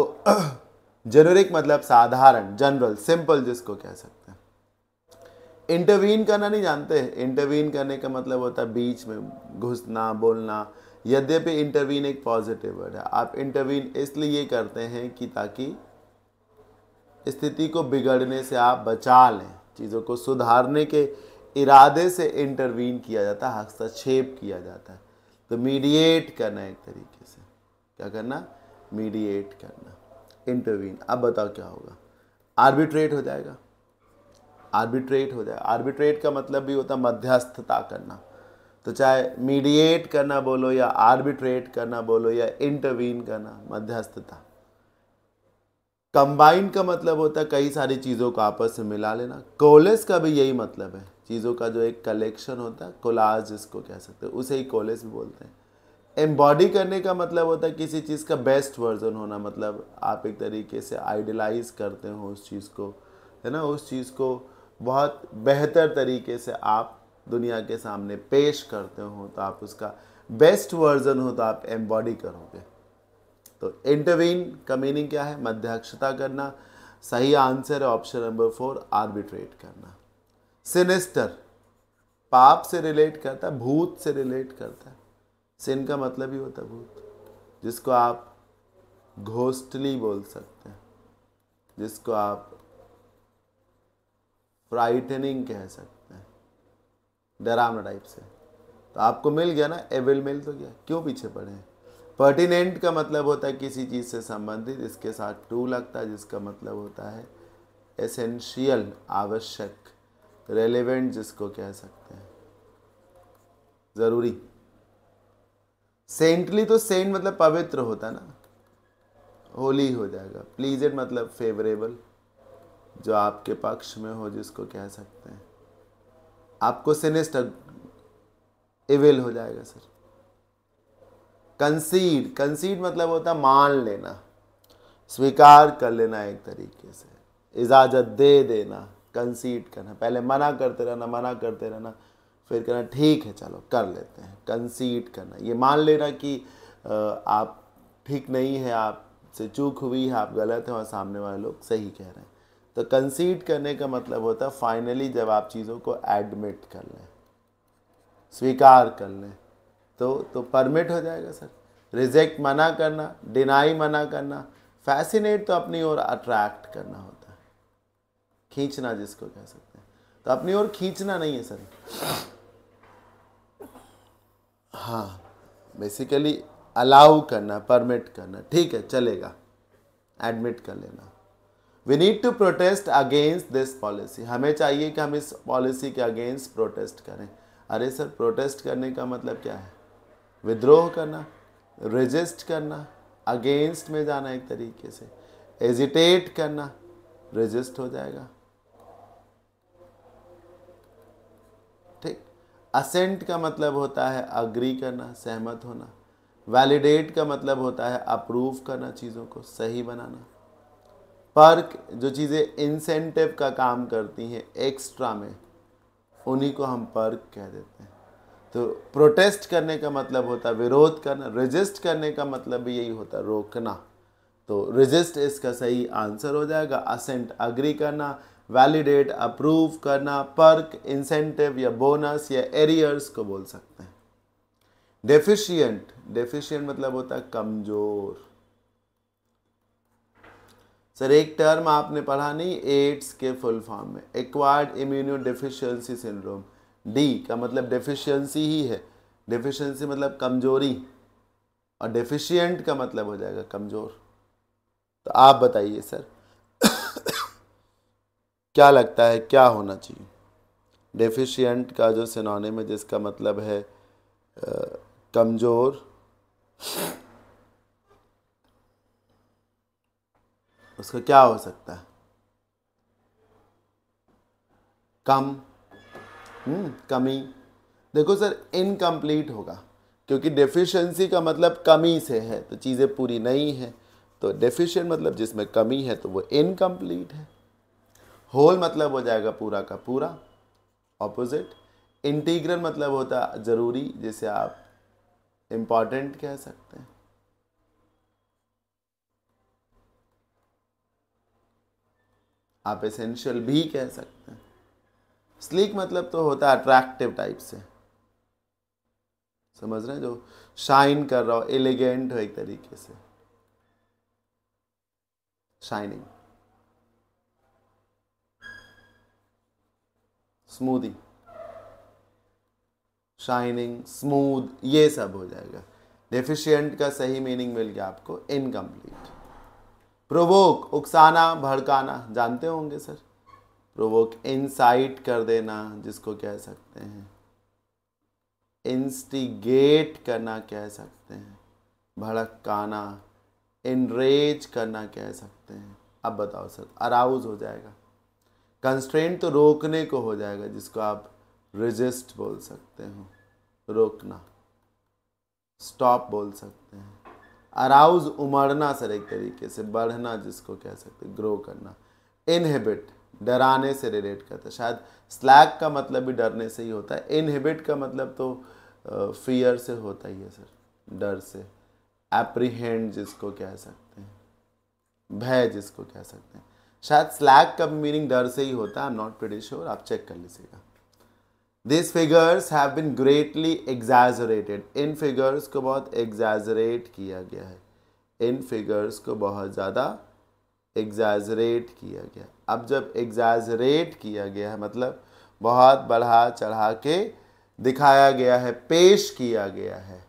जेनेरिक मतलब साधारण जनरल सिंपल जिसको कह सकते हैं इंटरवीन करना नहीं जानते इंटरवीन करने का मतलब होता है बीच में घुसना बोलना यद्यपि इंटरवीन एक पॉजिटिव वर्ड है आप इंटरवीन इसलिए करते हैं कि ताकि स्थिति को बिगड़ने से आप बचा लें चीज़ों को सुधारने के इरादे से इंटरवीन किया जाता है हस्तक्षेप किया जाता है तो मीडिएट करना एक तरीके से क्या करना मीडिएट करना इंटरवीन अब बताओ क्या होगा आर्बिट्रेट हो जाएगा आर्बिट्रेट हो जाएगा आर्बिट्रेट का मतलब भी होता है मध्यस्थता करना तो चाहे मीडिएट करना बोलो या आर्बिट्रेट करना बोलो या इंटरवीन करना मध्यस्थता कंबाइन का मतलब होता है कई सारी चीज़ों को आपस में मिला लेना कोलेस का भी यही मतलब है चीज़ों का जो एक कलेक्शन होता है कोलाज जिसको कह सकते हैं उसे ही कोलेस भी बोलते हैं एम्बॉडी करने का मतलब होता है किसी चीज़ का बेस्ट वर्जन होना मतलब आप एक तरीके से आइडलाइज करते हो उस चीज़ को है ना उस चीज़ को बहुत बेहतर तरीके से आप दुनिया के सामने पेश करते हो तो आप उसका बेस्ट वर्जन हो तो आप एम्बॉडी करोगे तो इंटरवीन का मीनिंग क्या है मध्यक्षता करना सही आंसर है ऑप्शन नंबर फोर आर्बिट्रेट करना सिनेस्टर पाप से रिलेट करता है भूत से रिलेट करता है सिन का मतलब ही होता भूत जिसको आप घोस्टली बोल सकते हैं जिसको आप फ्राइटनिंग कह सकते हैं डरावना टाइप से तो आपको मिल गया ना एविल मिल तो गया क्यों पीछे पड़े हैं पर्टिनेंट का मतलब होता है किसी चीज़ से संबंधित इसके साथ टू लगता है जिसका मतलब होता है एसेंशियल आवश्यक रेलेवेंट जिसको कह सकते हैं ज़रूरी सेंटली तो सेंट मतलब पवित्र होता ना होली हो जाएगा प्लीजेड मतलब फेवरेबल जो आपके पक्ष में हो जिसको कह सकते हैं आपको सिनेस्ट इवेल हो जाएगा सर कंसीड कंसीड मतलब होता मान लेना स्वीकार कर लेना एक तरीके से इजाज़त दे देना कंसीड करना पहले मना करते रहना मना करते रहना फिर कहना ठीक है चलो कर लेते हैं कंसीट करना ये मान लेना कि आप ठीक नहीं है आपसे चूक हुई है आप गलत हैं और सामने वाले लोग सही कह रहे हैं तो कंसीट करने का मतलब होता है फाइनली जब आप चीज़ों को एडमिट कर लें स्वीकार कर लें तो तो परमिट हो जाएगा सर रिजेक्ट मना करना डिनाई मना करना फैसिनेट तो अपनी ओर अट्रैक्ट करना होता है खींचना जिसको कह सकते हैं तो अपनी ओर खींचना नहीं है सर हाँ बेसिकली अलाउ करना परमिट करना ठीक है चलेगा एडमिट कर लेना we need to protest against this policy हमें चाहिए कि हम इस पॉलिसी के अगेंस्ट प्रोटेस्ट करें अरे सर प्रोटेस्ट करने का मतलब क्या है विद्रोह करना रजिस्ट करना अगेंस्ट में जाना एक तरीके से एजिटेट करना रजिस्ट हो जाएगा असेंट का मतलब होता है अग्री करना सहमत होना वैलिडेट का मतलब होता है अप्रूव करना चीज़ों को सही बनाना पर्क जो चीज़ें इंसेंटिव का काम करती हैं एक्स्ट्रा में उन्हीं को हम पर्क कह देते हैं तो प्रोटेस्ट करने का मतलब होता है विरोध करना रजिस्ट करने का मतलब भी यही होता है रोकना तो रजिस्ट इसका सही आंसर हो जाएगा असेंट अग्री करना वैलिडेट अप्रूव करना पर्क इंसेंटिव या बोनस या एरियर्स को बोल सकते हैं डेफिशियंट डेफिशियंट मतलब होता है कमजोर सर एक टर्म आपने पढ़ा नहीं एड्स के फुल फॉर्म में acquired immunodeficiency syndrome D का मतलब डेफिशियंसी ही है डेफिशियंसी मतलब कमजोरी और डेफिशियंट का मतलब हो जाएगा कमज़ोर तो आप बताइए सर क्या लगता है क्या होना चाहिए डेफिशिएंट का जो सिनोनिम में जिसका मतलब है कमज़ोर उसका क्या हो सकता है कम हम्म, कमी देखो सर इनकम्प्लीट होगा क्योंकि डेफिशिएंसी का मतलब कमी से है तो चीज़ें पूरी नहीं है तो डेफिशिएंट मतलब जिसमें कमी है तो वो इनकम्प्लीट है होल मतलब हो जाएगा पूरा का पूरा ऑपोजिट इंटीग्रल मतलब होता ज़रूरी जिसे आप इंपॉर्टेंट कह सकते हैं आप एसेंशियल भी कह सकते हैं स्लीक मतलब तो होता है अट्रैक्टिव टाइप से समझ रहे हैं जो शाइन कर रहा हो एलिगेंट हो एक तरीके से शाइनिंग स्मूदी शाइनिंग स्मूद ये सब हो जाएगा डेफिशियंट का सही मीनिंग मिल गया आपको इनकम्प्लीट प्रोवोक उकसाना भड़काना जानते होंगे सर प्रोवोक इनसाइट कर देना जिसको कह सकते हैं इंस्टिगेट करना कह सकते हैं भड़काना इनरेज करना कह सकते हैं अब बताओ सर अराउज हो जाएगा कंस्ट्रेंट तो रोकने को हो जाएगा जिसको आप रजिस्ट बोल सकते हो रोकना स्टॉप बोल सकते हैं अराउज उमड़ना सर एक तरीके से बढ़ना जिसको कह सकते ग्रो करना इनहिबिट डराने से रिलेट करता है शायद स्लैग का मतलब भी डरने से ही होता है इनहिबिट का मतलब तो फियर से होता ही है सर डर से एप्रीहेंड जिसको कह सकते हैं भय जिसको कह सकते हैं शायद स्लैग का मीनिंग डर से ही होता है I am not pretty sure आप चेक कर लीजिएगा this figures have been greatly exaggerated इन फिगर्स को बहुत एग्जैजरेट किया गया है इन फिगर्स को बहुत ज़्यादा एग्जैजरेट किया गया अब जब एग्जैजरेट किया गया है मतलब बहुत बढ़ा चढ़ा के दिखाया गया है पेश किया गया है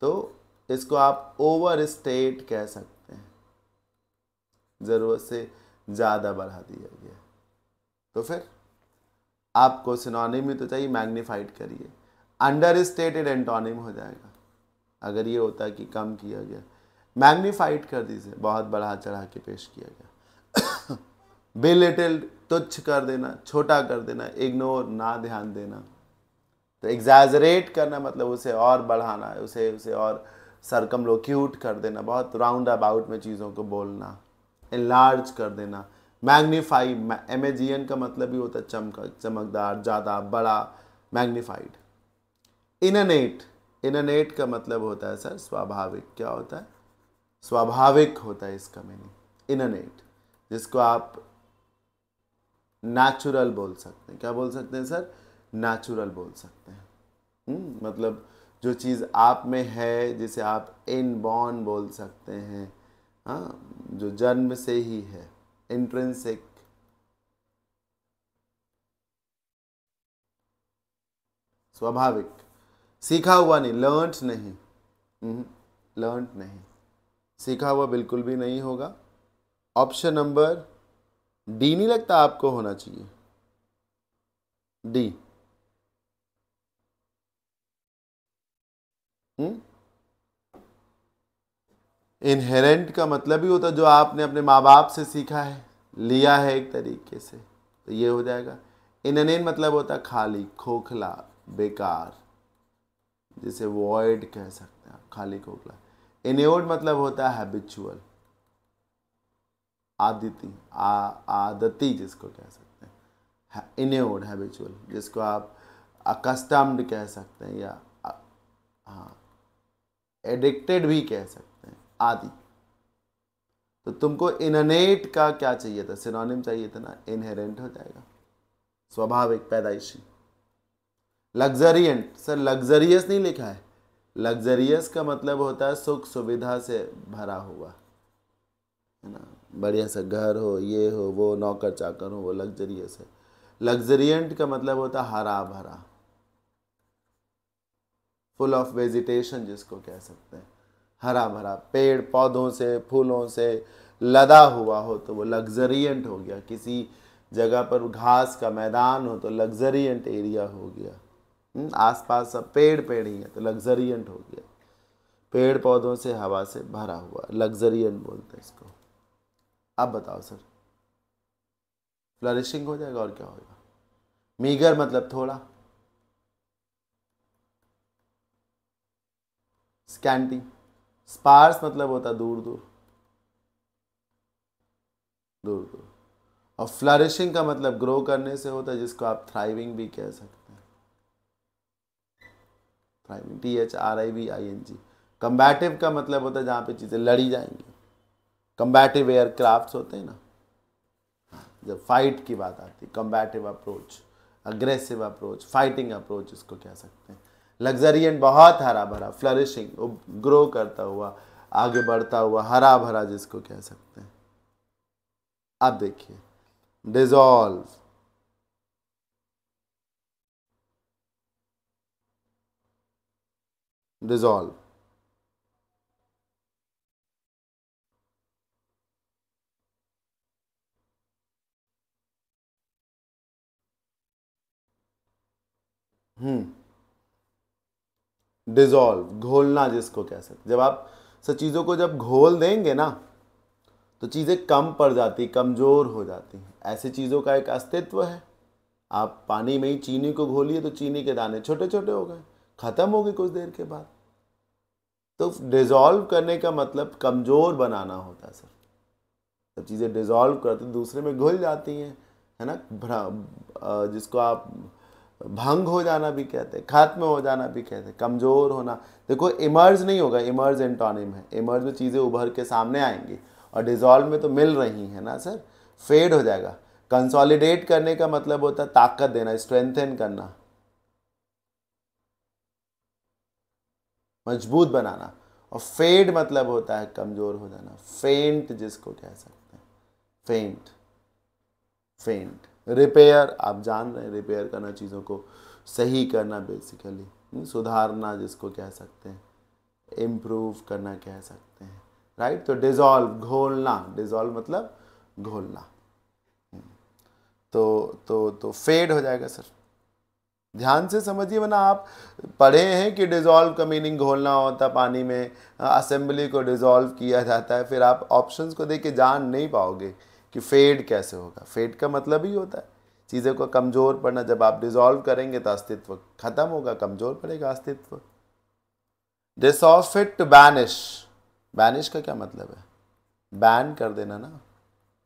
तो इसको आप ओवर स्टेट कह सकते हैं ज़रूरत से ज़्यादा बढ़ा दिया गया तो फिर आपको सिनोनिम ही तो चाहिए मैग्नीफाइड करिए अंडर स्टेटेड एंटोनिम हो जाएगा अगर ये होता कि कम किया गया मैग्नीफाइड कर दीजिए बहुत बढ़ा चढ़ा के पेश किया गया बिलिटिल तुच्छ कर देना छोटा कर देना इग्नोर ना ध्यान देना तो एग्जैजरेट करना मतलब उसे और बढ़ाना उसे उसे और सरकम लोक्यूट कर देना बहुत राउंड अबाउट में चीज़ों को बोलना एनलार्ज कर देना मैग्नीफाई एमेजियन का मतलब ही होता है चमक चमकदार ज़्यादा बड़ा मैग्नीफाइड इननेट इननेट का मतलब होता है सर स्वाभाविक क्या होता है स्वाभाविक होता है इसका मीनिंग इननेट जिसको आप नेचुरल बोल सकते हैं क्या बोल सकते हैं सर नेचुरल बोल सकते हैं हुँ? हम्म, मतलब जो चीज़ आप में है जिसे आप इनबॉर्न बोल सकते हैं हाँ जो जन्म से ही है इंट्रेंसिक स्वाभाविक सीखा हुआ नहीं लर्नट नहीं लर्नट हम्म, नहीं सीखा हुआ बिल्कुल भी नहीं होगा ऑप्शन नंबर डी नहीं लगता आपको होना चाहिए डी हम्म इनहेरेंट का मतलब ही होता जो आपने अपने माँ बाप से सीखा है लिया है एक तरीके से तो ये हो जाएगा इननेन मतलब होता खाली खोखला बेकार जिसे वॉइड कह सकते हैं खाली खोखला इन्योड मतलब होता है हैबिचुअल आदिति आदति जिसको कह सकते हैं इन्योड हैबिचुअल जिसको आप अकस्टम्ड कह सकते हैं या हाँ एडिक्टेड भी कह सकते हैं आदि तो तुमको इननेट का क्या चाहिए था सिनोनिम चाहिए था ना इनहेरेंट हो जाएगा स्वाभाविक पैदाइशी लग्जरियंट सर लग्जरियस नहीं लिखा है लग्जरियस का मतलब होता है सुख सुविधा से भरा हुआ है ना बढ़िया सा घर हो ये हो वो नौकर चाकर हो वो लग्जरियस है लग्जरियंट का मतलब होता है हरा भरा फुल ऑफ वेजिटेशन जिसको कह सकते हैं हरा भरा पेड़ पौधों से फूलों से लदा हुआ हो तो वो लग्जरियंट हो गया किसी जगह पर घास का मैदान हो तो लग्जरियंट एरिया हो गया हम्म, आसपास सब पेड़ पेड़ ही है तो लग्जरियंट हो गया पेड़ पौधों से हवा से भरा हुआ लग्जरियंट बोलते हैं इसको आप बताओ सर फ्लरिशिंग हो जाएगा और क्या होगा मीगर मतलब थोड़ा स्कैंटी स्पार्स मतलब होता दूर दूर दूर दूर और फ्लरिशिंग का मतलब ग्रो करने से होता है जिसको आप थ्राइविंग भी कह सकते हैं thriving T H R I V I N G combative का मतलब होता है जहाँ पे चीज़ें लड़ी जाएंगी कम्बैटिव एयरक्राफ्ट होते हैं ना जब फाइट की बात आती है combative approach aggressive approach fighting approach इसको कह सकते हैं एंड बहुत हरा भरा फ्लरिशिंग ग्रो करता हुआ आगे बढ़ता हुआ हरा भरा जिसको कह सकते हैं अब देखिए डिजॉल्व डिजॉल्व हम्म डिज़ोल्व घोलना जिसको कह सकते जब आप सब चीज़ों को जब घोल देंगे ना तो चीज़ें कम पड़ जाती कमज़ोर हो जाती हैं ऐसी चीज़ों का एक अस्तित्व है आप पानी में ही चीनी को घोलिए तो चीनी के दाने छोटे छोटे हो गए ख़त्म हो गए कुछ देर के बाद तो डिज़ोल्व करने का मतलब कमज़ोर बनाना होता है सर जब चीज़ें डिज़ोल्व करते दूसरे में घुल जाती हैं है ना जिसको आप भंग हो जाना भी कहते हैं खत्म हो जाना भी कहते हैं कमज़ोर होना देखो इमर्ज नहीं होगा इमर्ज एंटोनिम है इमर्ज में चीज़ें उभर के सामने आएंगी और डिजॉल्व में तो मिल रही हैं ना सर फेड हो जाएगा कंसोलिडेट करने का मतलब होता है ताकत देना स्ट्रेंथन करना मजबूत बनाना और फेड मतलब होता है कमज़ोर हो जाना फेंट जिसको कह सकते हैं फेंट फेंट रिपेयर आप जान रहे हैं रिपेयर करना चीज़ों को सही करना बेसिकली सुधारना जिसको कह सकते हैं इम्प्रूव करना कह सकते हैं राइट तो डिज़ोल्व घोलना डिज़ोल्व मतलब घोलना हम्म, तो तो तो फेड हो जाएगा सर ध्यान से समझिए वरना आप पढ़े हैं कि डिज़ोल्व का मीनिंग घोलना होता है पानी में असेंबली को डिज़ोल्व किया जाता है फिर आप ऑप्शंस को देख के जान नहीं पाओगे कि फेड कैसे होगा फेड का मतलब ही होता है चीज़ों को कमज़ोर पड़ना जब आप डिज़ोल्व करेंगे तो अस्तित्व खत्म होगा कमज़ोर पड़ेगा अस्तित्व this of fit to banish banish का क्या मतलब है बैन कर देना ना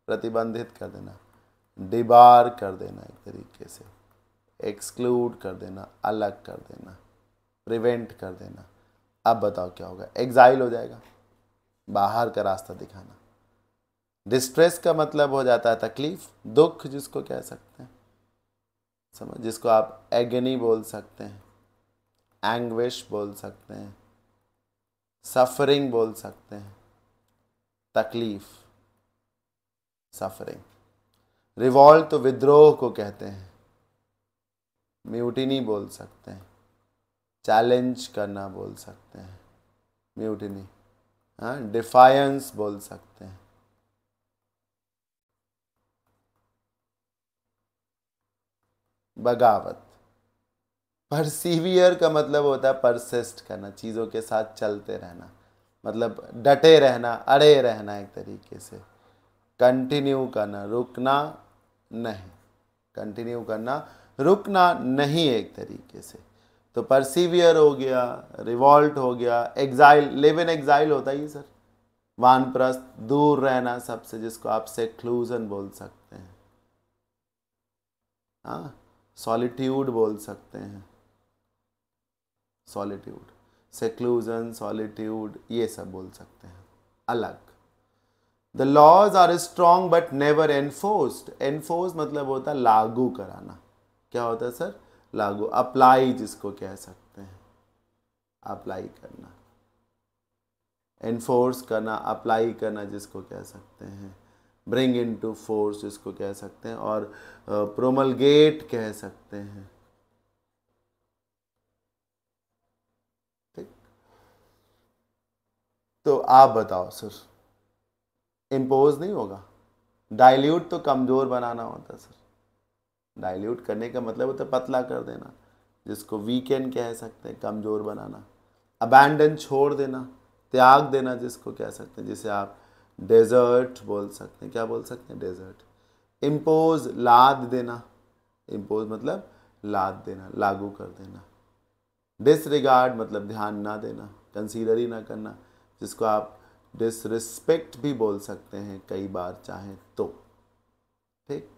प्रतिबंधित कर देना डिबार कर देना एक तरीके से एक्सक्लूड कर देना अलग कर देना प्रिवेंट कर देना अब बताओ क्या होगा एग्जाइल हो जाएगा बाहर का रास्ता दिखाना डिस्ट्रेस का मतलब हो जाता है तकलीफ दुख जिसको कह सकते हैं समझ जिसको आप एगनी बोल सकते हैं एंग्विश बोल सकते हैं सफरिंग बोल सकते हैं तकलीफ सफरिंग रिवॉल्ट तो विद्रोह को कहते हैं म्यूटिनी बोल सकते हैं चैलेंज करना बोल सकते हैं म्यूटिनी हाँ डिफायंस बोल सकते हैं बगावत परसीवियर का मतलब होता है परसिस्ट करना चीज़ों के साथ चलते रहना मतलब डटे रहना अड़े रहना एक तरीके से कंटिन्यू करना रुकना नहीं कंटिन्यू करना रुकना नहीं एक तरीके से तो परसीवियर हो गया रिवॉल्ट हो गया एग्जाइल लिव इन एग्जाइल होता ही सर वानप्रस्थ दूर रहना सबसे जिसको आप सेक्लूजन बोल सकते हैं हाँ सॉलिट्यूड बोल सकते हैं सॉलिट्यूड सेक्लूजन सॉलिट्यूड ये सब बोल सकते हैं अलग the laws are strong but never enforced enforce मतलब होता है लागू कराना क्या होता है सर लागू अप्लाई जिसको कह सकते हैं अप्लाई करना एनफोर्स करना अप्लाई करना जिसको कह सकते हैं ब्रिंग इन टू फोर्स इसको कह सकते हैं और प्रोमलगेट कह सकते हैं ठीक तो आप बताओ सर इम्पोज नहीं होगा डाइल्यूट तो कमज़ोर बनाना होता सर डाइल्यूट करने का मतलब होता है पतला कर देना जिसको वीकेंड कह सकते हैं कमज़ोर बनाना अबैंडन छोड़ देना त्याग देना जिसको कह सकते हैं जिसे आप डेजर्ट बोल सकते हैं क्या बोल सकते हैं डेजर्ट इम्पोज लाद देना इम्पोज मतलब लाद देना लागू कर देना डिसरिगार्ड मतलब ध्यान ना देना कंसीडर ही ना करना जिसको आप डिसरिस्पेक्ट भी बोल सकते हैं कई बार चाहें तो ठीक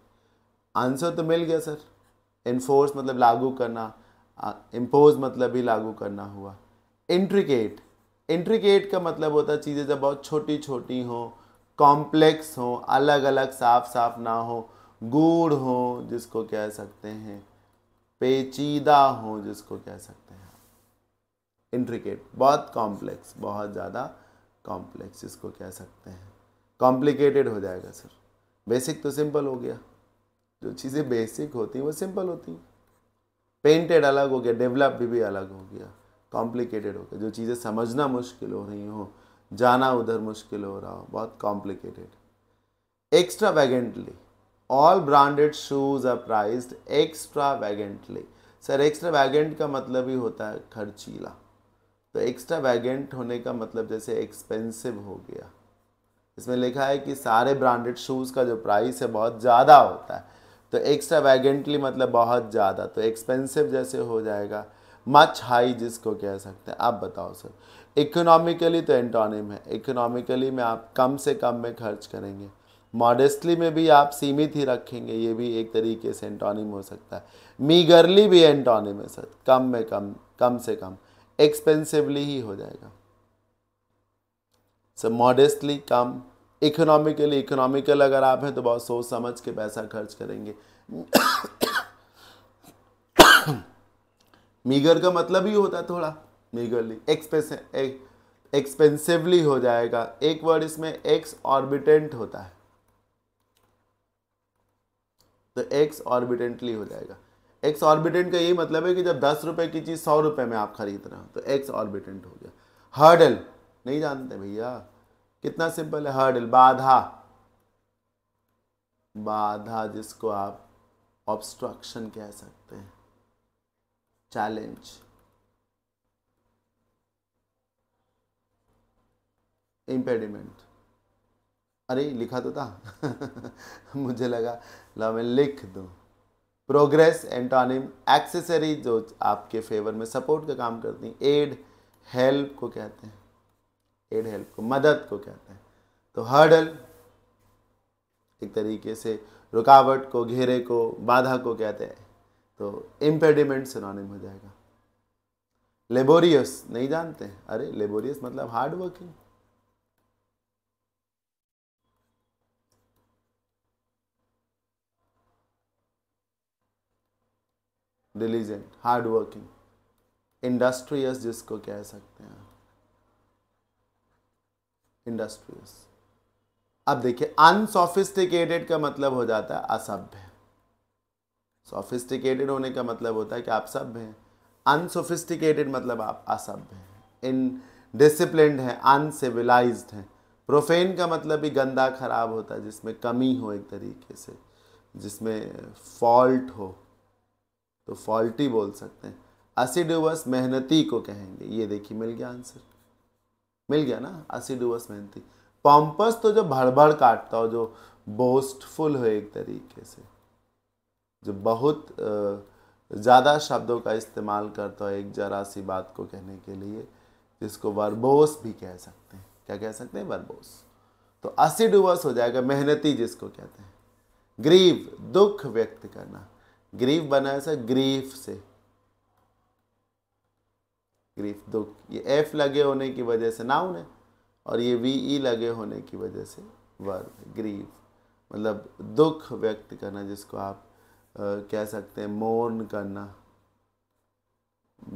आंसर तो मिल गया सर इन्फोर्स मतलब लागू करना इम्पोज मतलब भी लागू करना हुआ इंट्रिकेट इंट्रिकेट का मतलब होता है चीज़ें जब बहुत छोटी छोटी हों कॉम्प्लेक्स हों अलग अलग साफ साफ ना हो गूढ़ हो जिसको कह सकते हैं पेचीदा हो जिसको कह सकते हैं इंट्रिकेट बहुत कॉम्प्लेक्स बहुत ज़्यादा कॉम्प्लेक्स जिसको कह सकते हैं कॉम्प्लिकेटेड हो जाएगा सर बेसिक तो सिंपल हो गया जो चीज़ें बेसिक होती हैं वो सिंपल होती हैं पेंटेड अलग हो गया डेवलप भी, भी अलग हो गया कॉम्प्लिकेटेड होकर जो चीज़ें समझना मुश्किल हो रही हो जाना उधर मुश्किल हो रहा हो बहुत complicated extravagantly all branded shoes are priced extravagantly sir extravagant का मतलब ही होता है खर्चीला तो एक्स्ट्रा वैगेंट होने का मतलब जैसे एक्सपेंसिव हो गया इसमें लिखा है कि सारे ब्रांडेड शूज़ का जो प्राइस है बहुत ज़्यादा होता है तो एक्स्ट्रा वैगेंटली मतलब बहुत ज़्यादा तो एक्सपेंसिव जैसे हो जाएगा मच हाई जिसको कह सकते हैं आप बताओ सर इकोनॉमिकली तो एंटोनिम है इकोनॉमिकली में आप कम से कम में खर्च करेंगे मॉडेस्टली में भी आप सीमित ही रखेंगे ये भी एक तरीके से एंटोनिम हो सकता है मीगरली भी एंटोनिम है सर कम में कम कम से कम एक्सपेंसिवली ही हो जाएगा सर मॉडेस्टली कम इकोनॉमिकली इकोनॉमिकल अगर आप हैं तो बहुत सोच समझ के पैसा खर्च करेंगे मीगर का मतलब ही होता है थोड़ा मीगरली एक्सपेंस एक्सपेंसिवली हो जाएगा एक वर्ड इसमें एक्स ऑर्बिटेंट होता है तो एक्स ऑर्बिटेंटली हो जाएगा एक्स ऑर्बिटेंट का यही मतलब है कि जब दस रुपए की चीज़ सौ रुपए में आप खरीद रहे हो तो एक्स ऑर्बिटेंट हो गया हर्डल नहीं जानते भैया कितना सिंपल है हर्डल बाधा बाधा जिसको आप ऑब्स्ट्रक्शन कह सकते हैं चैलेंज इम्पेडिमेंट अरे लिखा तो था मुझे लगा ला मैं लिख दूँ प्रोग्रेस एंटोनिम एक्सेसरी जो आपके फेवर में सपोर्ट का काम करती हैं एड हेल्प को कहते हैं एड हेल्प को मदद को कहते हैं तो हर्डल एक तरीके से रुकावट को घेरे को बाधा को कहते हैं तो इम्पेडिमेंट सिनोनिम हो जाएगा लेबोरियस नहीं जानते अरे लेबोरियस मतलब hard working diligent hard working industrious जिसको कह सकते हैं इंडस्ट्रियस अब देखिए अनसोफिस्टिकेटेड का मतलब हो जाता है असभ्य सोफिस्टिकेटेड होने का मतलब होता है कि आप सब हैं अनसोफिस्टिकेटेड मतलब आप असभ्य हैं इन डिसिप्लिन हैं अनसिविलाइज हैं प्रोफेन का मतलब भी गंदा खराब होता है जिसमें कमी हो एक तरीके से जिसमें फॉल्ट हो तो फॉल्टी बोल सकते हैं असीडुअस मेहनती को कहेंगे ये देखिए मिल गया आंसर मिल गया ना असीडुअस मेहनती पॉम्पस तो जो भड़बड़ काटता हो जो बोस्टफुल हो एक तरीके से जो बहुत ज़्यादा शब्दों का इस्तेमाल करता है एक जरा सी बात को कहने के लिए जिसको वर्बोस भी कह सकते हैं क्या कह सकते हैं वर्बोस तो असिडुअस हो जाएगा मेहनती जिसको कहते हैं ग्रीव दुख व्यक्त करना ग्रीव बना है सर ग्रीफ से ग्रीफ दुख ये एफ लगे होने की वजह से नाउन है और ये वी ई e लगे होने की वजह से वर्ब ग्रीव मतलब दुख व्यक्त करना जिसको आप कह सकते हैं मोन करना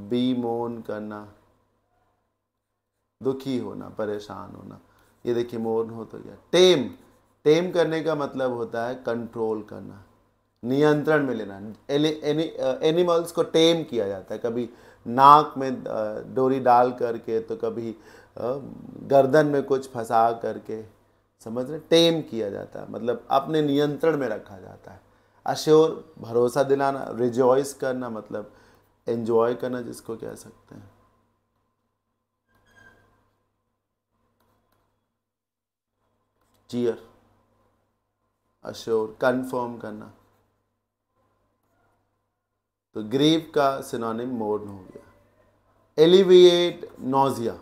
बी मोन करना दुखी होना परेशान होना ये देखिए मोन हो तो गया टेम टेम करने का मतलब होता है कंट्रोल करना नियंत्रण में लेना एनिमल्स को टेम किया जाता है कभी नाक में डोरी डाल करके तो कभी गर्दन में कुछ फंसा करके समझ रहे टेम किया जाता है मतलब अपने नियंत्रण में रखा जाता है अश्योर भरोसा दिलाना रिजॉइस करना मतलब एंजॉय करना जिसको कह सकते हैं चीयर अश्योर कंफर्म करना तो ग्रीव का सिनोनिम मोर्न हो गया alleviate nausea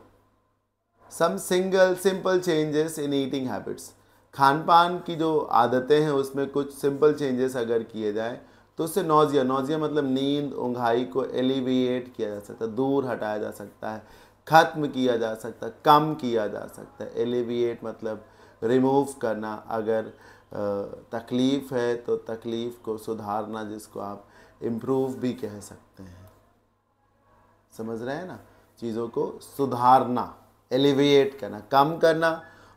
some single simple changes in eating habits खान पान की जो आदतें हैं उसमें कुछ सिंपल चेंजेस अगर किए जाए तो उससे नोजिया नोजिया मतलब नींद उंघाई को एलिविएट किया जा सकता है दूर हटाया जा सकता है ख़त्म किया जा सकता है कम किया जा सकता है एलिविएट मतलब रिमूव करना अगर तकलीफ़ है तो तकलीफ़ को सुधारना जिसको आप इम्प्रूव भी कह सकते हैं समझ रहे हैं ना चीज़ों को सुधारना एलिविएट करना कम करना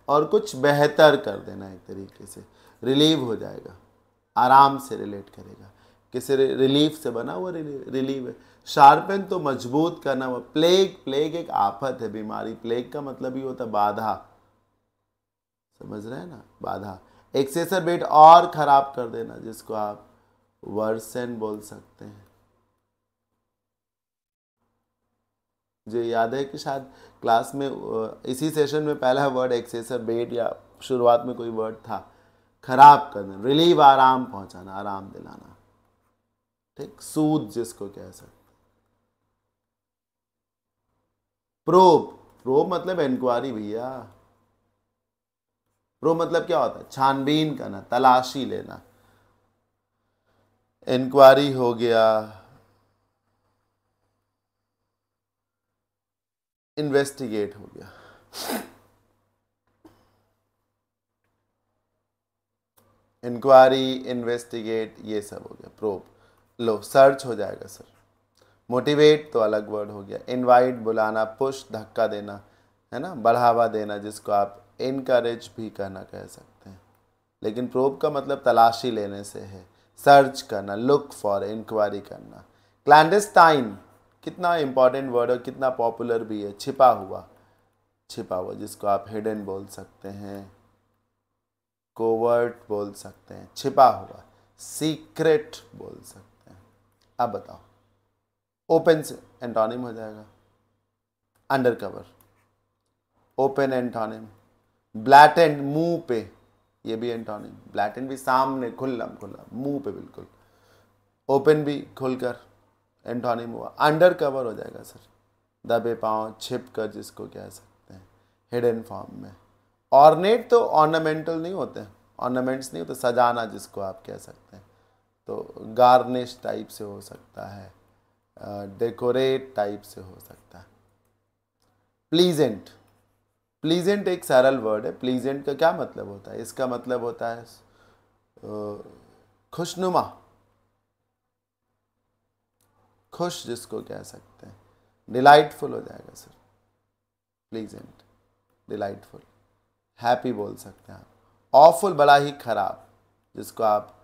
और कुछ बेहतर कर देना एक तरीके से रिलीव हो जाएगा आराम से रिलेट करेगा किसी रिलीफ से बना हुआ रिलीव है शार्पन तो मजबूत करना हुआ प्लेग प्लेग एक आफत है बीमारी प्लेग का मतलब ही होता बाधा समझ रहे हैं ना बाधा एक्सेसर बेट और ख़राब कर देना जिसको आप वर्सन बोल सकते हैं जो याद है कि शायद क्लास में इसी सेशन में पहला वर्ड एक्सेसर बेट या शुरुआत में कोई वर्ड था खराब करना रिलीव आराम पहुंचाना आराम दिलाना ठीक सूद जिसको कह सकते प्रोब प्रोब मतलब इंक्वायरी भैया प्रो मतलब क्या होता है छानबीन करना तलाशी लेना इंक्वायरी हो गया इन्वेस्टिगेट हो गया इंक्वायरी इन्वेस्टिगेट ये सब हो गया प्रोब लो सर्च हो जाएगा सर मोटिवेट तो अलग वर्ड हो गया इनवाइट बुलाना पुश धक्का देना है ना बढ़ावा देना जिसको आप इनकरेज भी करना कह सकते हैं लेकिन प्रोब का मतलब तलाशी लेने से है सर्च करना लुक फॉर इंक्वायरी करना क्लैंडस्टाइन कितना इम्पॉर्टेंट वर्ड और कितना पॉपुलर भी है छिपा हुआ छिपा हुआ जिसको आप हिडन बोल सकते हैं कोवर्ट बोल सकते हैं छिपा हुआ सीक्रेट बोल सकते हैं अब बताओ ओपन से एंटोनिम हो जाएगा undercover open antonym blatant मुंह पे ये भी एंटोनिम ब्लैटेंट भी सामने खुल्ला खुल्ला मुंह पे बिल्कुल ओपन भी खुलकर एंटोनिम हुआ अंडर कवर हो जाएगा सर दबे पाँव छिप कर जिसको कह सकते हैं हिडन फॉर्म में ऑर्नेट तो ऑर्नामेंटल नहीं होते ऑर्नामेंट्स नहीं होते सजाना जिसको आप कह सकते हैं तो गार्निश टाइप से हो सकता है डेकोरेट टाइप से हो सकता है प्लीजेंट प्लीजेंट एक सरल वर्ड है प्लीजेंट का क्या मतलब होता है इसका मतलब होता है खुशनुमा खुश जिसको कह सकते हैं डिलाइटफुल हो जाएगा सर प्लीजेंट डिलाइटफुल हैप्पी बोल सकते हैं आप ऑफुल बड़ा ही खराब जिसको आप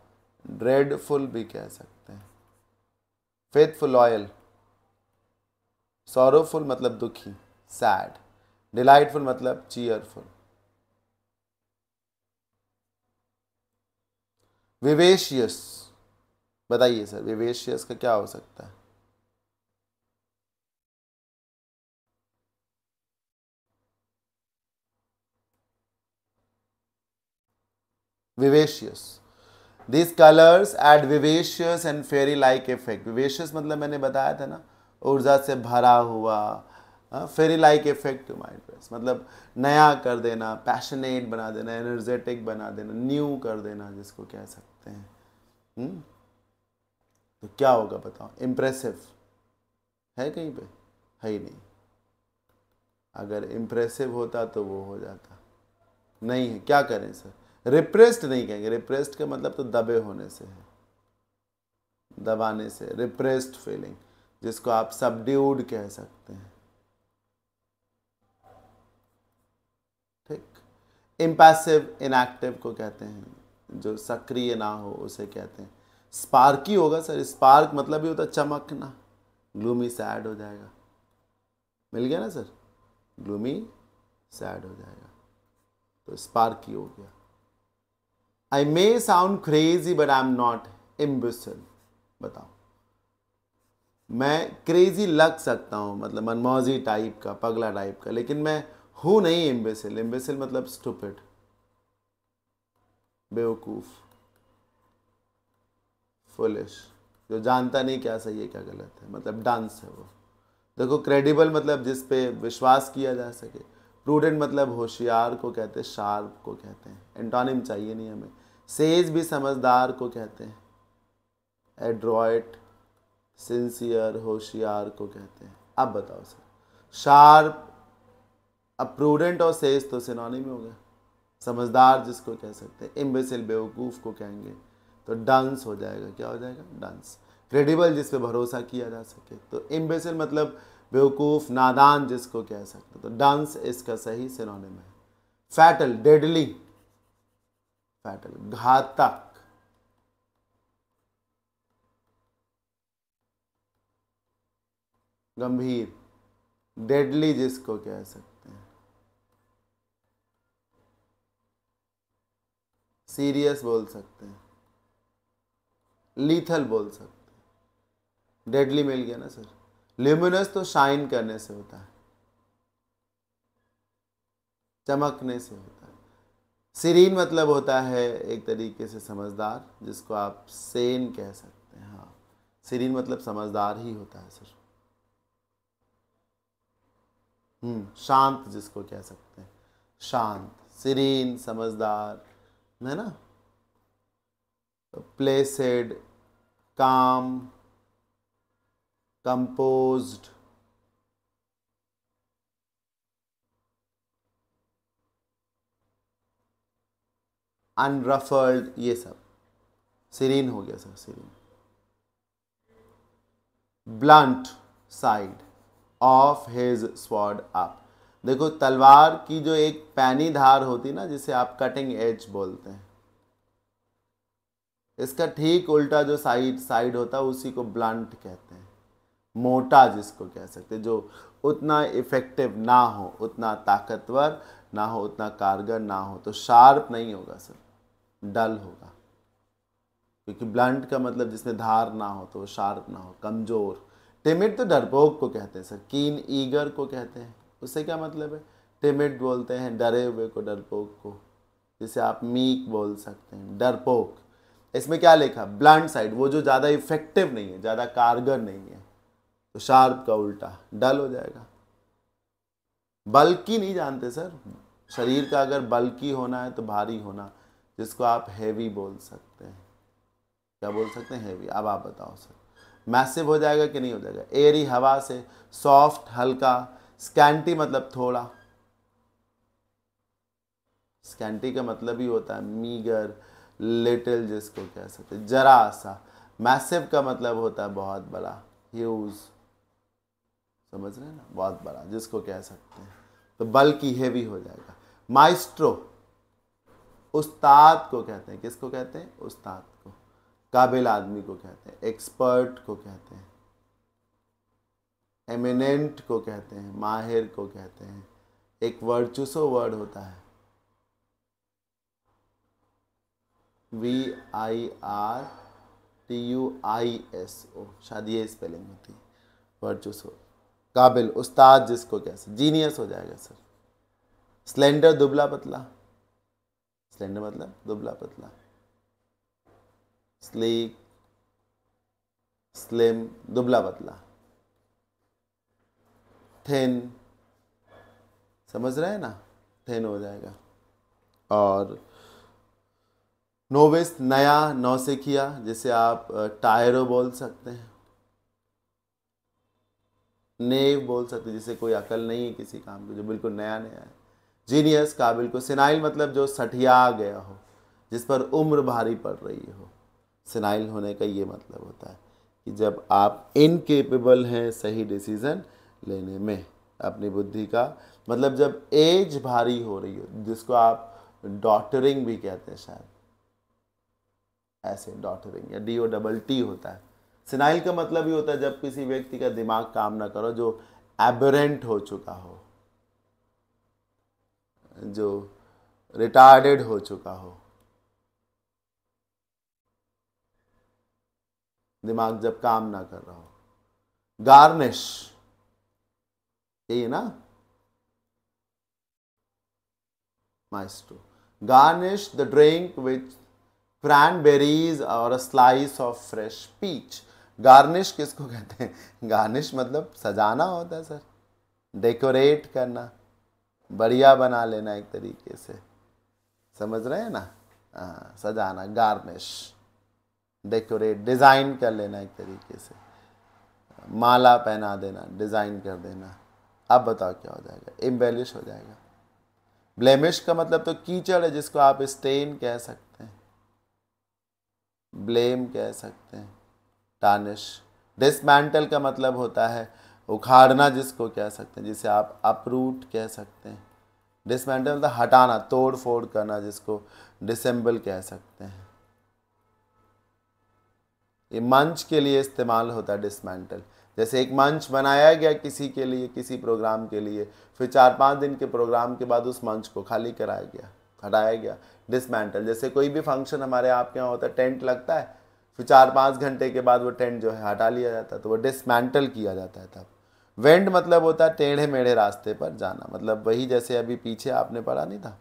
ड्रेडफुल भी कह सकते हैं फेथफुल लॉयल सॉरोफुल मतलब दुखी सैड डिलाइटफुल मतलब चीयरफुल विवेशियस बताइए सर विवेशियस का क्या हो सकता है vivacious this colours add vivacious and fairy like effect vivacious मतलब मैंने बताया था ना ऊर्जा से भरा हुआ fairy like effect to mind dress मतलब नया कर देना पैशनेट बना देना एनर्जेटिक बना देना न्यू कर देना जिसको कह सकते हैं हम्म? तो क्या होगा बताओ इम्प्रेसिव है कहीं पे है ही नहीं अगर इम्प्रेसिव होता तो वो हो जाता नहीं है क्या करें सर रिप्रेस्ड नहीं कहेंगे रिप्रेस्ड का मतलब तो दबे होने से है दबाने से रिप्रेस्ड फीलिंग जिसको आप सबड्यूड कह सकते हैं ठीक इम्पैसिव इनएक्टिव को कहते हैं जो सक्रिय ना हो उसे कहते हैं स्पार्की होगा सर स्पार्क मतलब ही होता है चमकना ग्लूमी सैड हो जाएगा मिल गया ना सर ग्लूमी सैड हो जाएगा तो स्पार्की हो गया I may sound crazy but I am not imbecile बताओ मैं क्रेजी लग सकता हूँ मतलब मनमौजी टाइप का पगला टाइप का लेकिन मैं हूँ नहीं इम्बेसिल इम्बेसिल मतलब स्टूपिड बेवकूफ़ फुलिश जो जानता नहीं क्या सही है क्या गलत है मतलब डांस है वो देखो क्रेडिबल मतलब जिस पे विश्वास किया जा सके प्रूडेंट मतलब होशियार को कहते हैं शार्प को कहते हैं एंटोनिम चाहिए नहीं हमें सेज भी समझदार को कहते हैं एड्रॉयट सिंसियर होशियार को कहते हैं अब बताओ सर शार्प अब प्रूडेंट और सेज तो सिनोनिम हो गया समझदार जिसको कह सकते हैं इम्बेसिल बेवकूफ़ को कहेंगे तो डांस हो जाएगा क्या हो जाएगा डांस क्रेडिबल जिस पर भरोसा किया जा सके तो इम्बेसिल मतलब बेवकूफ़ नादान जिसको कह सकते तो डांस इसका सही सिनोनिम है फैटल डेडली फैटल घातक गंभीर डेडली जिसको कह सकते हैं सीरियस बोल सकते हैं लीथल बोल सकते हैं डेडली मिल गया ना सर ल्यूमिनस तो शाइन करने से होता है चमकने से होता है सीरीन मतलब होता है एक तरीके से समझदार जिसको आप सेन कह सकते हैं हाँ सीरीन मतलब समझदार ही होता है सर हम्म शांत जिसको कह सकते हैं शांत सीरीन समझदार है ना प्लेसेड काम composed अनरफल्ड ये सब सिरीन हो गया sir serene blunt side of his sword up देखो तलवार की जो एक पैनी धार होती ना जिसे आप कटिंग एज बोलते हैं इसका ठीक उल्टा जो साइड साइड होता है उसी को ब्लंट कहते हैं मोटा जिसको कह सकते हैं जो उतना इफ़ेक्टिव ना हो उतना ताकतवर ना हो उतना कारगर ना हो तो शार्प नहीं होगा सर डल होगा क्योंकि ब्लंट का मतलब जिसमें धार ना हो तो शार्प ना हो कमज़ोर टिमिट तो डरपोक को कहते हैं सर कीन ईगर को कहते हैं उससे क्या मतलब है टिमिट बोलते हैं डरे हुए को डरपोक को जिसे आप मीक बोल सकते हैं डरपोक इसमें क्या लिखा ब्लंट साइड वो जो ज़्यादा इफेक्टिव नहीं है ज़्यादा कारगर नहीं है तो शार्प का उल्टा डल हो जाएगा बल्कि नहीं जानते सर शरीर का अगर बल्कि होना है तो भारी होना जिसको आप हैवी बोल सकते हैं क्या बोल सकते हैं हैवी अब आप बताओ सर मैसिव हो जाएगा कि नहीं हो जाएगा एरी हवा से सॉफ्ट हल्का स्कैंटी मतलब थोड़ा स्कैंटी का मतलब ही होता है मीगर लिटिल जिसको कह सकते जरा सा मैसिव का मतलब होता है बहुत बड़ा ह्यूज़ समझ रहे हैं ना बहुत बड़ा जिसको कह सकते हैं तो बल की हेवी भी हो जाएगा माइस्ट्रो उस्ताद को कहते हैं किसको कहते हैं उस्ताद को काबिल आदमी को कहते हैं एक्सपर्ट को कहते हैं एमिनेंट को कहते हैं माहिर को कहते हैं एक वर्चुसो वर्ड होता है V I R T U I S O शायद ये स्पेलिंग होती है वर्चुसो काबिल उस्ताद जिसको कह सर जीनियस हो जाएगा सर स्लेंडर दुबला पतला स्लेंडर मतलब दुबला पतला स्लीक स्लिम दुबला पतला थिन समझ रहे हैं ना थिन हो जाएगा और नोवेस नया नौसिखिया जिसे आप टायरो बोल सकते हैं नेव बोल सकते जिसे कोई अकल नहीं है किसी काम की जो बिल्कुल नया नया है जीनियस काबिल को सिनाइल मतलब जो सठिया गया हो जिस पर उम्र भारी पड़ रही हो सिनाइल होने का ये मतलब होता है कि जब आप इनकेपेबल हैं सही डिसीज़न लेने में अपनी बुद्धि का मतलब जब एज भारी हो रही हो जिसको आप डॉटरिंग भी कहते हैं शायद ऐसे डॉटरिंग या डी ओ डबल टी होता है सिनाइल का मतलब ही होता है जब किसी व्यक्ति का दिमाग काम ना करो जो एबरेंट हो चुका हो जो रिटायर्डेड हो चुका हो दिमाग जब काम ना कर रहा हो गार्निश यही है ना maestro. Garnish the drink with cranberries और a slice of fresh peach garnish किसको कहते हैं गार्निश मतलब सजाना होता है सर डेकोरेट करना बढ़िया बना लेना एक तरीके से समझ रहे हैं ना हाँ सजाना गार्निश डेकोरेट डिज़ाइन कर लेना एक तरीके से माला पहना देना डिज़ाइन कर देना अब बताओ क्या हो जाएगा एम्बेलिश हो जाएगा ब्लेमिश का मतलब तो कीचड़ है जिसको आप स्टेन कह सकते हैं ब्लेम कह सकते हैं टानिश डिसमेंटल का मतलब होता है उखाड़ना जिसको कह सकते हैं जिसे आप अपरूट कह सकते हैं डिसमेंटल मतलब हटाना तोड़ फोड़ करना जिसको डिसम्बल कह सकते हैं ये मंच के लिए इस्तेमाल होता है डिसमेंटल जैसे एक मंच बनाया गया किसी के लिए किसी प्रोग्राम के लिए फिर चार पाँच दिन के प्रोग्राम के बाद उस मंच को खाली कराया गया हटाया गया डिसमेंटल जैसे कोई भी फंक्शन हमारे आपके यहाँ होता है टेंट लगता है फिर चार पाँच घंटे के बाद वो टेंट जो है हटा लिया जाता है तो वो डिसमेंटल किया जाता है तब वेंड मतलब होता है टेढ़े मेढ़े रास्ते पर जाना मतलब वही जैसे अभी पीछे आपने पढ़ा नहीं था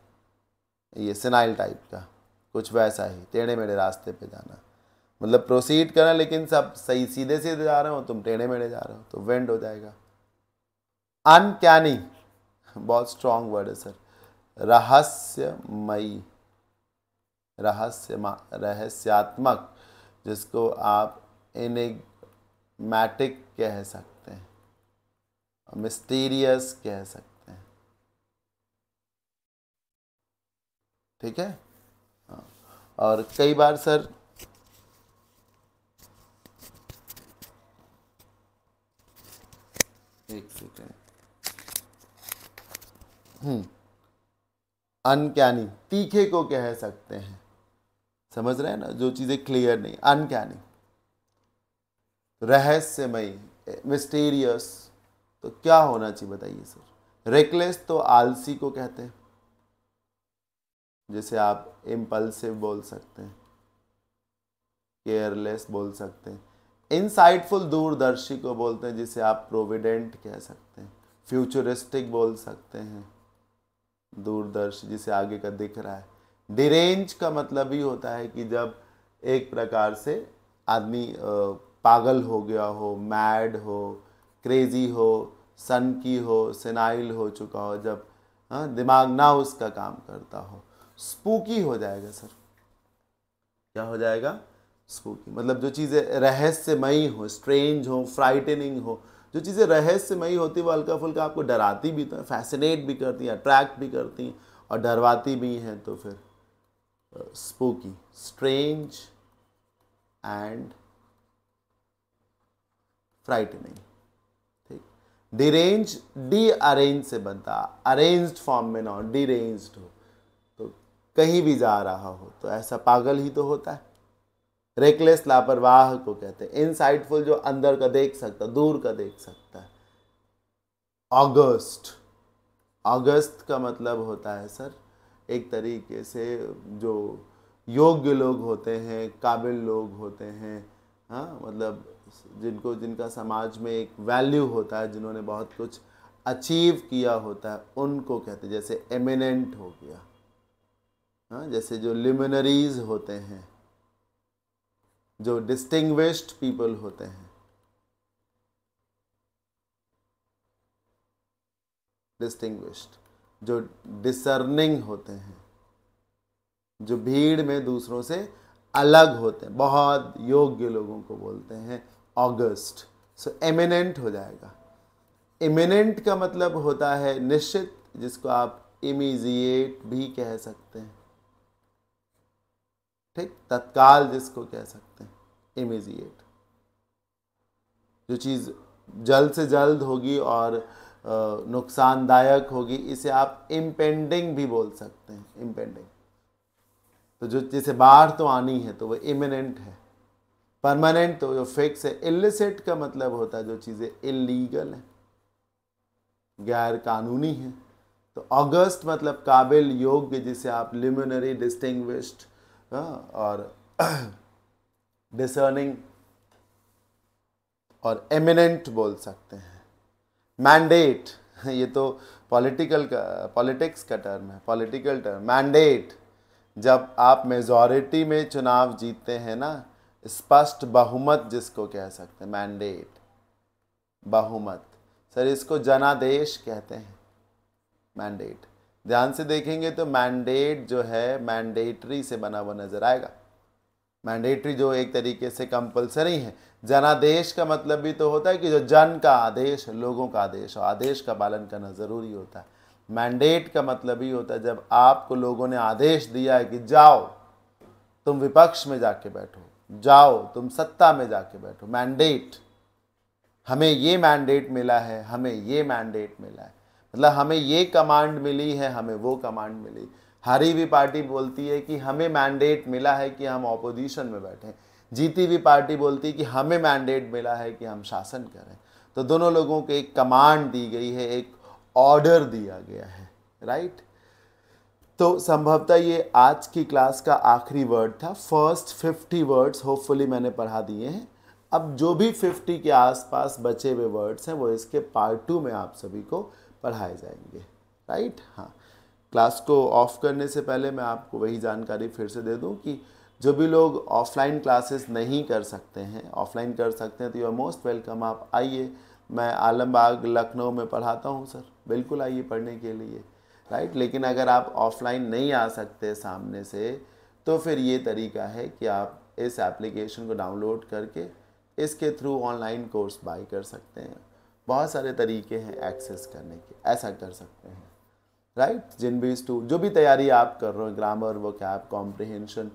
ये सिनाइल टाइप का कुछ वैसा ही टेढ़े मेढ़े रास्ते पर जाना मतलब प्रोसीड करें लेकिन सब सही सीधे सीधे जा रहे हो तुम टेढ़े मेढ़े जा रहे हो तो वेंड हो जाएगा अनकैनी बहुत स्ट्रॉन्ग वर्ड है सर रहस्यमयी रहस्य रहस्यात्मक जिसको आप इनिगमैटिक कह सकते हैं मिस्टीरियस कह सकते हैं ठीक है हाँ। और कई बार सर एक सेकेंड हम्म अनकैनी तीखे को कह सकते हैं समझ रहे हैं ना जो चीज़ें क्लियर नहीं अनकैनी रहस्यमयी मिस्टीरियस तो क्या होना चाहिए बताइए सर रेकलेस तो आलसी को कहते हैं जैसे आप इम्पल्सिव बोल सकते हैं केयरलेस बोल सकते हैं इनसाइटफुल दूरदर्शी को बोलते हैं जिसे आप प्रोविडेंट कह सकते हैं फ्यूचरिस्टिक बोल सकते हैं दूरदर्शी जिसे आगे का दिख रहा है डिरेंज का मतलब ही होता है कि जब एक प्रकार से आदमी पागल हो गया हो मैड हो क्रेजी हो सन की हो सिनाइल हो चुका हो जब हाँ, दिमाग ना उसका काम करता हो स्पूकी हो जाएगा सर क्या हो जाएगा स्पूकी मतलब जो चीज़ें रहस्यमयी हो स्ट्रेंज हो फ्राइटनिंग हो जो चीज़ें रहस्यमयी होती वो हल्का फुल्का आपको डराती भी तो फैसिनेट भी करती हैं अट्रैक्ट भी करती हैं और डरवाती भी हैं तो फिर Uh, spooky strange and frightening ठीक derange डी अरेंज से बनता arranged फॉर्म में ना हो डिरेंज्ड हो तो कहीं भी जा रहा हो तो ऐसा पागल ही तो होता है रेकलेस लापरवाह को कहते हैं इनसाइटफुल जो अंदर का देख सकता दूर का देख सकता है अगस्त अगस्त का मतलब होता है सर एक तरीके से जो योग्य लोग होते हैं काबिल लोग होते हैं हाँ मतलब जिनको जिनका समाज में एक वैल्यू होता है जिन्होंने बहुत कुछ अचीव किया होता है उनको कहते हैं जैसे एमिनेंट हो गया हाँ जैसे जो लिमिनरीज होते हैं जो डिस्टिंग्विश्ड पीपल होते हैं डिस्टिंग्विश्ड जो डिसर्निंग होते हैं जो भीड़ में दूसरों से अलग होते हैं बहुत योग्य लोगों को बोलते हैं ऑगस्ट सो एमिनेंट हो जाएगा इमिनेंट का मतलब होता है निश्चित जिसको आप इमीजिएट भी कह सकते हैं ठीक तत्काल जिसको कह सकते हैं इमीजिएट जो चीज़ जल्द से जल्द होगी और नुकसानदायक होगी इसे आप इम्पेंडिंग भी बोल सकते हैं इम्पेंडिंग तो जो जिसे बाहर तो आनी है तो वो इमिनेंट है परमानेंट तो जो फिक्स है इलिसिट का मतलब होता है जो चीज़ें इलीगल हैं गैर कानूनी हैं तो अगस्त मतलब काबिल योग्य जिसे आप लिमिनरी डिस्टिंग्विश्ड और डिसर्निंग और एमिनेंट बोल सकते हैं मैंडेट ये तो पॉलिटिकल का पॉलिटिक्स का टर्म है पॉलिटिकल टर्म मैंडेट जब आप मेजॉरिटी में चुनाव जीतते हैं ना स्पष्ट बहुमत जिसको कह सकते हैं मैंडेट बहुमत सर इसको जनादेश कहते हैं मैंडेट ध्यान से देखेंगे तो मैंडेट जो है मैंडेटरी से बना हुआ नज़र आएगा मैंडेटरी जो एक तरीके से कंपलसरी है जनादेश का मतलब भी तो होता है कि जो जन का आदेश लोगों का आदेश और आदेश का पालन करना ज़रूरी होता है मैंडेट का मतलब ही होता है जब आपको लोगों ने आदेश दिया है कि जाओ तुम विपक्ष में जाके बैठो जाओ तुम सत्ता में जाके बैठो मैंडेट हमें ये मैंडेट मिला है हमें ये मैंडेट मिला है मतलब हमें ये कमांड मिली है हमें वो कमांड मिली हारी हुई पार्टी बोलती है कि हमें मैंडेट मिला है कि हम ऑपोजिशन में बैठें जीती हुई पार्टी बोलती है कि हमें मैंडेट मिला है कि हम शासन करें तो दोनों लोगों को एक कमांड दी गई है एक ऑर्डर दिया गया है राइट तो संभवतः ये आज की क्लास का आखिरी वर्ड था फर्स्ट फिफ्टी वर्ड्स होपफुली मैंने पढ़ा दिए हैं अब जो भी फिफ्टी के आसपास बचे हुए वर्ड्स हैं वो इसके पार्ट टू में आप सभी को पढ़ाए जाएंगे राइट हाँ क्लास को ऑफ करने से पहले मैं आपको वही जानकारी फिर से दे दूं कि जो भी लोग ऑफलाइन क्लासेस नहीं कर सकते हैं ऑफलाइन कर सकते हैं तो यू आर मोस्ट वेलकम आप आइए मैं आलमबाग लखनऊ में पढ़ाता हूँ सर बिल्कुल आइए पढ़ने के लिए राइट लेकिन अगर आप ऑफलाइन नहीं आ सकते सामने से तो फिर ये तरीका है कि आप इस एप्लीकेशन को डाउनलोड करके इसके थ्रू ऑनलाइन कोर्स बाई कर सकते हैं बहुत सारे तरीके हैं एक्सेस करने के ऐसा कर सकते हैं राइट जिन भी स्टू जो भी तैयारी आप कर रहे हो ग्रामर वो क्या आप कॉम्प्रिहेंशन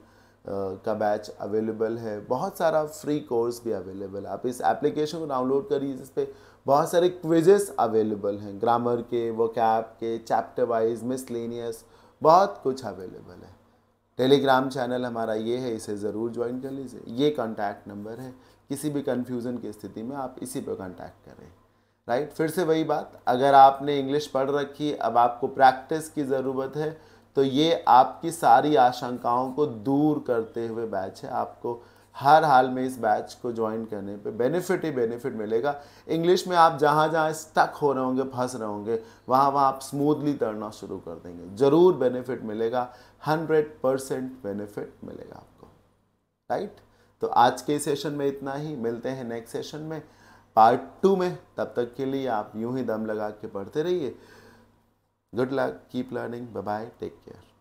का बैच अवेलेबल है बहुत सारा फ्री कोर्स भी अवेलेबल है आप इस एप्लीकेशन को डाउनलोड करिए जिस पर बहुत सारे क्विजेस अवेलेबल हैं ग्रामर के वो कैप के चैप्टर वाइज मिसलेनियस बहुत कुछ अवेलेबल है टेलीग्राम चैनल हमारा ये है इसे ज़रूर ज्वाइन कर लीजिए ये कॉन्टैक्ट नंबर है किसी भी कन्फ्यूज़न की स्थिति में आप इसी पर कॉन्टैक्ट करें राइट right? फिर से वही बात अगर आपने इंग्लिश पढ़ रखी अब आपको प्रैक्टिस की ज़रूरत है तो ये आपकी सारी आशंकाओं को दूर करते हुए बैच है आपको हर हाल में इस बैच को ज्वाइन करने पे बेनिफिट ही बेनिफिट मिलेगा इंग्लिश में आप जहाँ जहाँ स्टक हो रहे होंगे फंस रहे होंगे वहाँ वहाँ आप स्मूथली तैरना शुरू कर देंगे ज़रूर बेनिफिट मिलेगा हंड्रेड परसेंट बेनिफिट मिलेगा आपको राइट right? तो आज के सेशन में इतना ही मिलते हैं नेक्स्ट सेशन में पार्ट टू में तब तक के लिए आप यूं ही दम लगा के पढ़ते रहिए good luck keep learning bye bye take care